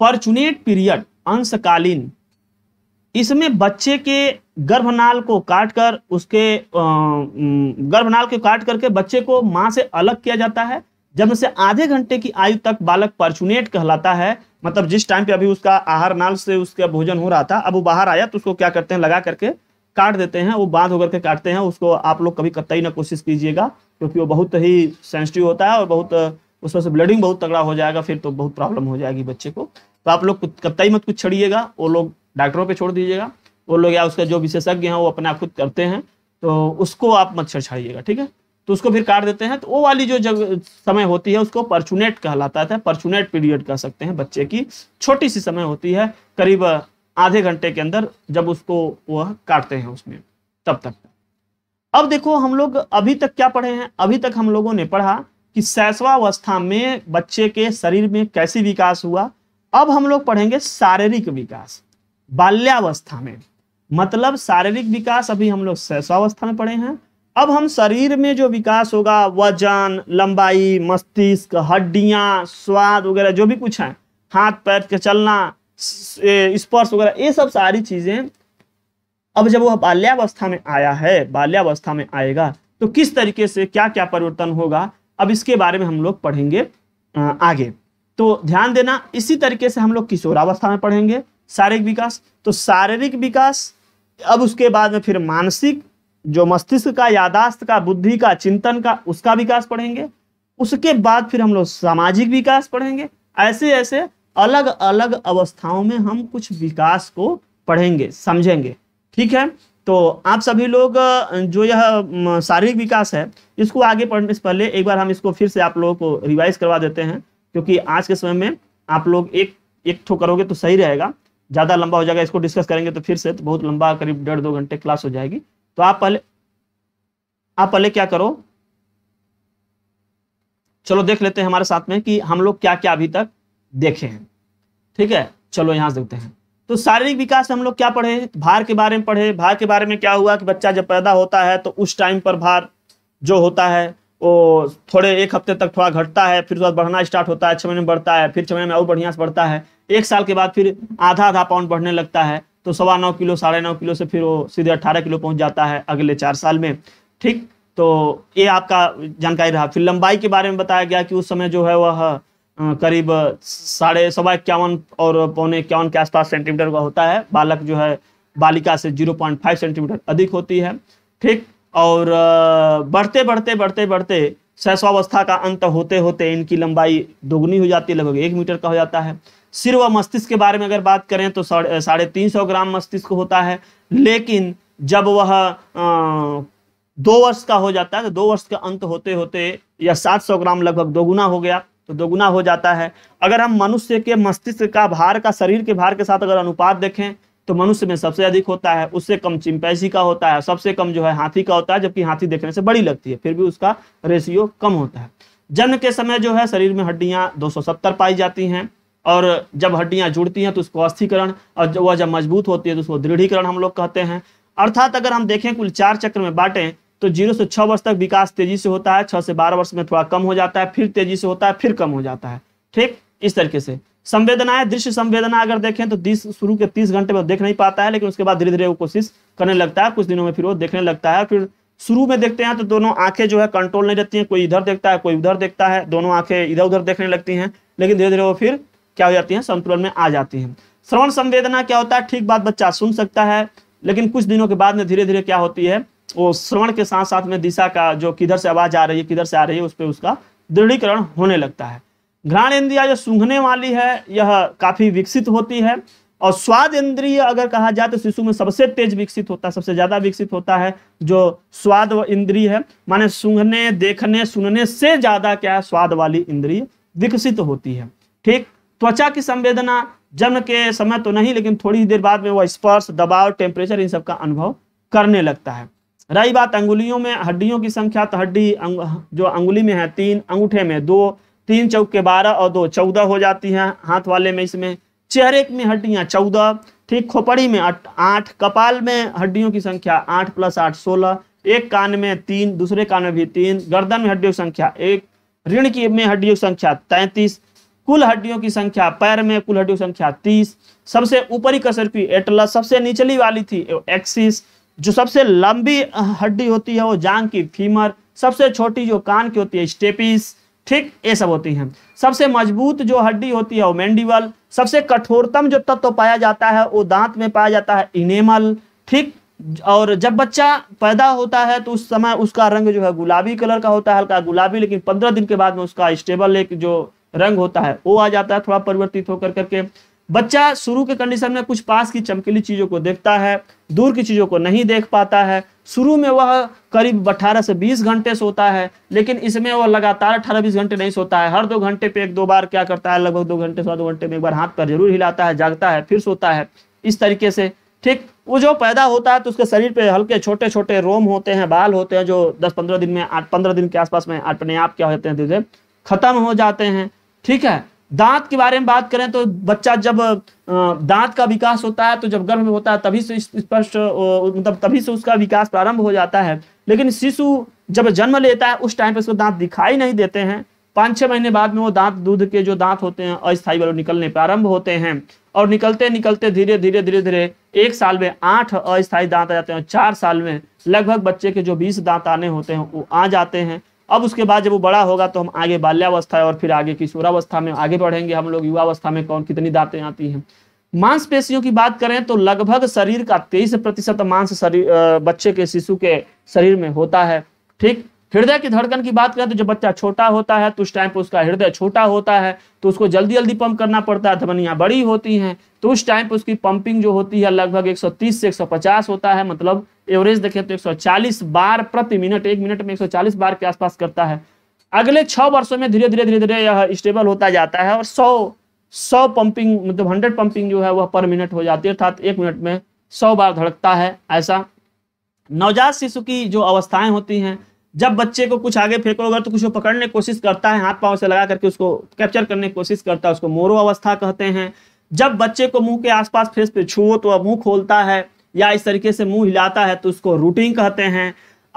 परचुनेट पीरियड अंशकालीन इसमें बच्चे के गर्भनाल को काटकर उसके गर्भनाल को काट करके बच्चे को माँ से अलग किया जाता है जब से आधे घंटे की आयु तक बालक परचुनेट कहलाता है मतलब जिस टाइम पे अभी उसका आहार नाल से उसका भोजन हो रहा था अब वो बाहर आया तो उसको क्या करते हैं लगा करके काट देते हैं वो बांध होकर के काटते हैं उसको आप लोग कभी कतई ना कोशिश कीजिएगा क्योंकि वो बहुत ही सेंसिटिव होता है और बहुत उसमें से ब्लडिंग बहुत तगड़ा हो जाएगा फिर तो बहुत प्रॉब्लम हो जाएगी बच्चे को तो आप लोग कतई मत कुछ छड़िएगा वो लोग डॉक्टरों पर छोड़ दीजिएगा वो लोग या उसका जो विशेषज्ञ हैं वो आप खुद करते हैं तो उसको आप मत छड़िएगा ठीक है तो उसको फिर काट देते हैं तो वो वाली जो जब समय होती है उसको परचुनेट कहलाता था परचुनेट पीरियड कह सकते हैं बच्चे की छोटी सी समय होती है करीब आधे घंटे के अंदर जब उसको वह काटते हैं उसमें तब तक अब देखो हम लोग अभी तक क्या पढ़े हैं अभी तक हम लोगों ने पढ़ा कि शैशवावस्था में बच्चे के शरीर में कैसी विकास हुआ अब हम लोग पढ़ेंगे शारीरिक विकास बाल्यावस्था में मतलब शारीरिक विकास अभी हम लोग शैशवावस्था में पढ़े हैं अब हम शरीर में जो विकास होगा वजन लंबाई मस्तिष्क हड्डियाँ स्वाद वगैरह जो भी कुछ है हाथ पैर के चलना स्पर्श वगैरह ये सब सारी चीज़ें अब जब वह बाल्यावस्था में आया है बाल्यावस्था में आएगा तो किस तरीके से क्या क्या परिवर्तन होगा अब इसके बारे में हम लोग पढ़ेंगे आगे तो ध्यान देना इसी तरीके से हम लोग किशोरावस्था में पढ़ेंगे शारीरिक विकास तो शारीरिक विकास अब उसके बाद में फिर मानसिक जो मस्तिष्क का यादाश्त का बुद्धि का चिंतन का उसका विकास पढ़ेंगे उसके बाद फिर हम लोग सामाजिक विकास पढ़ेंगे ऐसे ऐसे अलग अलग अवस्थाओं में हम कुछ विकास को पढ़ेंगे समझेंगे ठीक है तो आप सभी लोग जो यह शारीरिक विकास है इसको आगे पढ़ने से पहले एक बार हम इसको फिर से आप लोगों को रिवाइज करवा देते हैं क्योंकि आज के समय में आप लोग एक एक ठो करोगे तो सही रहेगा ज़्यादा लंबा हो जाएगा इसको डिस्कस करेंगे तो फिर से तो बहुत लंबा करीब डेढ़ दो घंटे क्लास हो जाएगी तो आप पहले आप पहले क्या करो चलो देख लेते हैं हमारे साथ में कि हम लोग क्या क्या अभी तक देखे हैं ठीक है चलो यहां से देखते हैं तो शारीरिक विकास हम लोग क्या पढ़े भार के बारे में पढ़े भार के बारे में क्या हुआ कि बच्चा जब पैदा होता है तो उस टाइम पर भार जो होता है वो थोड़े एक हफ्ते तक थोड़ा घटता है फिर उसके बाद बढ़ना स्टार्ट होता है छह महीने में बढ़ता है फिर छह महीने में और बढ़िया से बढ़ता है एक साल के बाद फिर आधा आधा पाउंड बढ़ने लगता है तो सवा नौ किलो साढ़े नौ किलो से फिर वो सीधे अट्ठारह किलो पहुंच जाता है अगले चार साल में ठीक तो ये आपका जानकारी रहा फिर लंबाई के बारे में बताया गया कि उस समय जो है वह करीब साढ़े सवा इक्यावन और पौने इक्यावन के आसपास सेंटीमीटर का होता है बालक जो है बालिका से फाइव सेंटीमीटर अधिक होती है ठीक और बढ़ते बढ़ते बढ़ते बढ़ते सहसवावस्था का अंत होते होते इनकी लंबाई दोगुनी हो जाती है लगभग एक मीटर का हो जाता है सिर व मस्तिष्क के बारे में अगर बात करें तो साढ़े तीन सौ ग्राम मस्तिष्क होता है लेकिन जब वह दो वर्ष का हो जाता है तो दो वर्ष का अंत होते होते या सात सौ ग्राम लगभग दोगुना हो गया तो दोगुना हो जाता है अगर हम मनुष्य के मस्तिष्क का भार का शरीर के भार के साथ अगर अनुपात देखें तो मनुष्य में सबसे अधिक होता है उससे कम चिंपैसी का होता है सबसे कम जो है हाथी का होता है जबकि हाथी देखने से बड़ी लगती है फिर भी उसका रेशियो कम होता है जन्म के समय जो है शरीर में हड्डियां 270 पाई जाती हैं और जब हड्डियां जुड़ती हैं तो उसको अस्थिकरण और वह जब मजबूत होती है तो उसको दृढ़ीकरण हम लोग कहते हैं अर्थात अगर हम देखें कुल चार चक्र में बांटें तो जीरो से छह वर्ष तक विकास तेजी से होता है छह से बारह वर्ष में थोड़ा कम हो जाता है फिर तेजी से होता है फिर कम हो जाता है ठीक इस तरीके से संवेदनाएं दृश्य संवेदना अगर देखें तो शुरू के तीस घंटे में देख नहीं पाता है लेकिन उसके बाद धीरे धीरे वो कोशिश करने लगता है कुछ दिनों में फिर वो देखने लगता है फिर शुरू में देखते हैं तो दोनों आंखें जो है कंट्रोल नहीं रहती हैं कोई इधर देखता है कोई उधर देखता है दोनों आंखें इधर उधर देखने लगती हैं लेकिन धीरे धीरे वो फिर क्या हो जाती है संतुलन में आ जाती है श्रवण संवेदना क्या होता है ठीक बात बच्चा सुन सकता है लेकिन कुछ दिनों के बाद में धीरे धीरे क्या होती है वो श्रवण के साथ साथ में दिशा का जो किधर से आवाज आ रही है किधर से आ रही है उस पर उसका दृढ़ीकरण होने लगता है घ्राण इंद्रिया जो सूंघने वाली है यह काफी विकसित होती है और स्वाद इंद्रिय अगर कहा जाए तो शिशु में सबसे तेज विकसित होता है सबसे ज्यादा विकसित होता है जो स्वाद इंद्रिय है माने सूंघने देखने सुनने से ज्यादा क्या है स्वाद वाली इंद्रिय विकसित होती है ठीक त्वचा की संवेदना जन्म के समय तो नहीं लेकिन थोड़ी देर बाद में वह स्पर्श दबाव टेम्परेचर इन सब का अनुभव करने लगता है रही बात अंगुलियों में हड्डियों की संख्या तो हड्डी जो अंगुली में है तीन अंगूठे में दो तीन चौक के बारह और दो चौदह हो जाती हैं हाथ वाले में इसमें चेहरे में हड्डियां चौदह ठीक खोपड़ी में आठ कपाल में हड्डियों की संख्या आठ प्लस आठ सोलह एक कान में तीन दूसरे कान में भी तीन गर्दन में हड्डियों की संख्या एक ऋण की में हड्डियों की संख्या तैंतीस कुल हड्डियों की संख्या पैर में कुल हड्डियों की संख्या तीस सबसे ऊपरी कसर की एटलस सबसे निचली वाली थी एक्सिस जो सबसे लंबी हड्डी होती है वो जांग की फीमर सबसे छोटी जो कान की होती है स्टेपिस ठीक ये सब होती हैं सबसे मजबूत जो हड्डी होती है वो मैंडिवल सबसे कठोरतम जो तत्व तो पाया जाता है वो दांत में पाया जाता है इनेमल ठीक और जब बच्चा पैदा होता है तो उस समय उसका रंग जो है गुलाबी कलर का होता है हल्का गुलाबी लेकिन पंद्रह दिन के बाद में उसका स्टेबल एक जो रंग होता है वो आ जाता है थोड़ा परिवर्तित होकर करके बच्चा शुरू के कंडीशन में कुछ पास की चमकीली चीज़ों को देखता है दूर की चीज़ों को नहीं देख पाता है शुरू में वह करीब 18 से 20 घंटे सोता है लेकिन इसमें वह लगातार 18-20 घंटे नहीं सोता है हर दो घंटे पे एक दो बार क्या करता है लगभग दो घंटे सवा दो घंटे में एक बार हाथ पर जरूर हिलाता है जागता है फिर सोता है इस तरीके से ठीक वो जो पैदा होता है तो उसके शरीर पे हल्के छोटे छोटे रोम होते हैं बाल होते हैं जो दस पंद्रह दिन में आठ पंद्रह दिन के आसपास में अपने आप क्या होते हैं खत्म हो जाते हैं ठीक है दांत के बारे में बात करें तो बच्चा जब दांत का विकास होता है तो जब गर्भ में होता है तभी से स्पष्ट मतलब तभी से उसका विकास प्रारंभ हो जाता है लेकिन शिशु जब जन्म लेता है उस टाइम पे उसको दांत दिखाई नहीं देते हैं पाँच छह महीने बाद में वो दांत दूध के जो दांत होते हैं अस्थायी वाले निकलने प्रारंभ होते हैं और निकलते निकलते धीरे धीरे धीरे धीरे एक साल में आठ अस्थायी दांत आ जाते हैं चार साल में लगभग बच्चे के जो बीस दांत आने होते हैं वो आ जाते हैं अब उसके बाद जब वो बड़ा होगा तो हम आगे बाल्यावस्था और फिर आगे किशोरावस्था में आगे बढ़ेंगे हम लोग युवावस्था में कौन कितनी दाते आती हैं मांसपेशियों की बात करें तो लगभग शरीर का तेईस प्रतिशत मांस शरीर बच्चे के शिशु के शरीर में होता है ठीक हृदय की धड़कन की बात करें तो जब बच्चा छोटा होता है तो उस टाइम पर उसका हृदय छोटा होता है तो उसको जल्दी जल्दी पंप करना पड़ता है धमनियाँ बड़ी होती हैं तो उस टाइम पर उसकी पंपिंग जो होती है लगभग 130 से 150 होता है मतलब एवरेज देखें तो 140 बार प्रति मिनट एक मिनट में 140 बार के आसपास करता है अगले छः वर्षों में धीरे धीरे धीरे धीरे यह स्टेबल होता जाता है और सौ सौ पंपिंग मतलब हंड्रेड पंपिंग जो है वह पर मिनट हो जाती है अर्थात एक मिनट में सौ बार धड़कता है ऐसा नवजात शिशु की जो अवस्थाएं होती हैं जब बच्चे को कुछ आगे फेंको अगर तो कुछ पकड़ने की कोशिश करता है हाथ पांव से लगा करके उसको कैप्चर करने की कोशिश करता है उसको मोरो अवस्था कहते हैं जब बच्चे को मुंह के आसपास फेस पे छुओ तो वह मुंह खोलता है या इस तरीके से मुंह हिलाता है तो उसको रूटिंग कहते हैं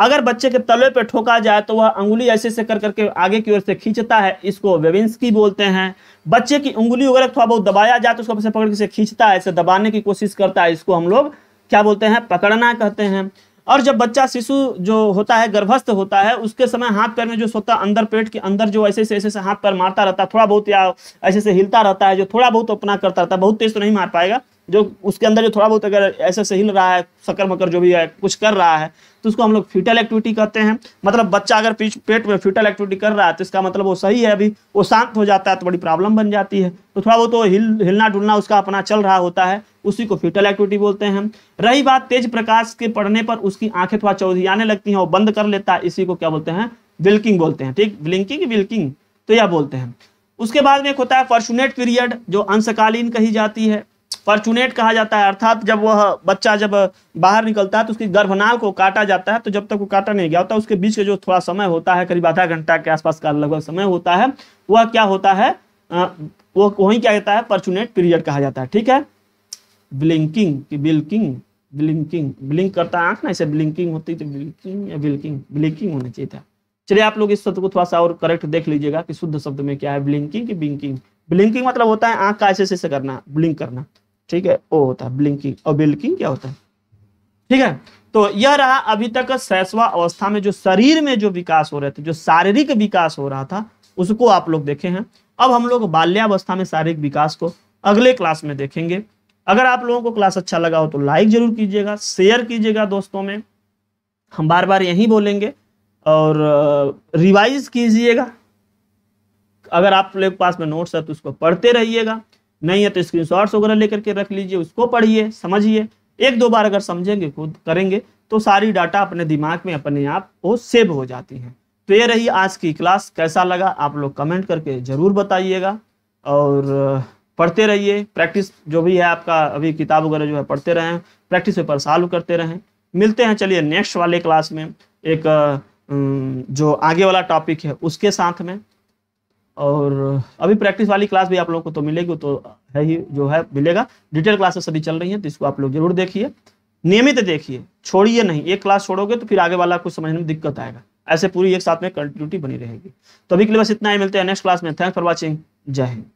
अगर बच्चे के तलवे पे ठोका जाए तो वह अंगुली ऐसे ऐसे कर करके आगे की ओर से खींचता है इसको वेविंसकी बोलते हैं बच्चे की उंगली वगैरह थोड़ा बहुत दबाया जाए तो उसको पकड़ के खींचता है ऐसे दबाने की कोशिश करता है इसको हम लोग क्या बोलते हैं पकड़ना कहते हैं और जब बच्चा शिशु जो होता है गर्भस्थ होता है उसके समय हाथ पैर में जो सोता अंदर पेट के अंदर जो ऐसे से ऐसे हाथ पैर मारता रहता है थोड़ा बहुत या ऐसे ऐसे हिलता रहता है जो थोड़ा बहुत अपना करता रहता है बहुत तेज तो नहीं मार पाएगा जो उसके अंदर जो थोड़ा बहुत अगर ऐसे ऐसे हिल रहा है सकर मकर जो भी है कुछ कर रहा है तो उसको हम लोग फ्यूटल एक्टिविटी कहते हैं मतलब बच्चा अगर पेट में फिटल एक्टिविटी कर रहा है तो इसका मतलब वो सही है अभी वो शांत हो जाता है तो बड़ी प्रॉब्लम बन जाती है तो थोड़ा बहुत वो हिल हिलना डुलना उसका अपना चल रहा होता है उसी को फ्यूटल एक्टिविटी बोलते हैं रही बात तेज प्रकाश के पढ़ने पर उसकी आंखें थोड़ा चौधरी आने लगती हैं और बंद कर लेता है इसी को क्या बोलते हैं विल्किंग बोलते हैं ठीक ब्लिंकिंग विल्किंग तो यह बोलते हैं उसके बाद में एक होता है फॉर्चुनेट पीरियड जो अंशकालीन कही जाती है फॉर्चुनेट कहा जाता है अर्थात जब वह बच्चा जब बाहर निकलता है तो उसकी गर्भनाल को काटा जाता है तो जब तक वो काटा नहीं गया होता उसके बीच का जो थोड़ा समय होता है करीब आधा घंटा के आसपास का लगभग समय होता है वह क्या होता है वो वही क्या कहता है फॉर्चुनेट पीरियड कहा जाता है ठीक है ब्लिंकिंग कि बिल्किंग ब्लिंकिंग ब्लिंक करता है आंख ना ऐसे ब्लिंकिंग होती तो ब्लिंकिंग या बिल्किंग ब्लिंकिंग होना चाहिए था चलिए आप लोग इस शब्द को थोड़ा सा और करेक्ट देख लीजिएगा कि शुद्ध शब्द में क्या है ब्लिंकिंग की बिंकिंग ब्लिंकिंग मतलब होता है आंख का ऐसे ऐसे करना ब्लिंक करना ठीक है ओ होता है ब्लिंकिंग और बिल्किंग क्या होता है ठीक है तो यह रहा अभी तक सैसवा अवस्था में जो शरीर में जो विकास हो रहे थे जो शारीरिक विकास हो रहा था उसको आप लोग देखे हैं अब हम लोग बाल्यावस्था में शारीरिक विकास को अगले क्लास में देखेंगे अगर आप लोगों को क्लास अच्छा लगा हो तो लाइक जरूर कीजिएगा शेयर कीजिएगा दोस्तों में हम बार बार यही बोलेंगे और रिवाइज कीजिएगा अगर आप लोग पास में नोट्स है तो उसको पढ़ते रहिएगा नहीं है तो स्क्रीनशॉट्स वगैरह लेकर के रख लीजिए उसको पढ़िए समझिए एक दो बार अगर समझेंगे खुद करेंगे तो सारी डाटा अपने दिमाग में अपने आप वो सेव हो जाती है तो ये रही आज की क्लास कैसा लगा आप लोग कमेंट करके ज़रूर बताइएगा और पढ़ते रहिए प्रैक्टिस जो भी है आपका अभी किताब वगैरह जो है पढ़ते रहें प्रैक्टिस पेपर सॉल्व करते रहें मिलते हैं चलिए नेक्स्ट वाले क्लास में एक जो आगे वाला टॉपिक है उसके साथ में और अभी प्रैक्टिस वाली क्लास भी आप लोगों को तो मिलेगी तो है ही जो है मिलेगा डिटेल क्लासेस अभी चल रही हैं तो इसको आप लोग जरूर देखिए नियमित देखिए छोड़िए नहीं एक क्लास छोड़ोगे तो फिर आगे वाला कुछ समझने में दिक्कत आएगा ऐसे पूरी एक साथ में कंटिन्यूटी बनी रहेगी तो अभी के लिए बस इतना ही मिलते हैं नेक्स्ट क्लास में थैंक्स फॉर वॉचिंग जय हिंद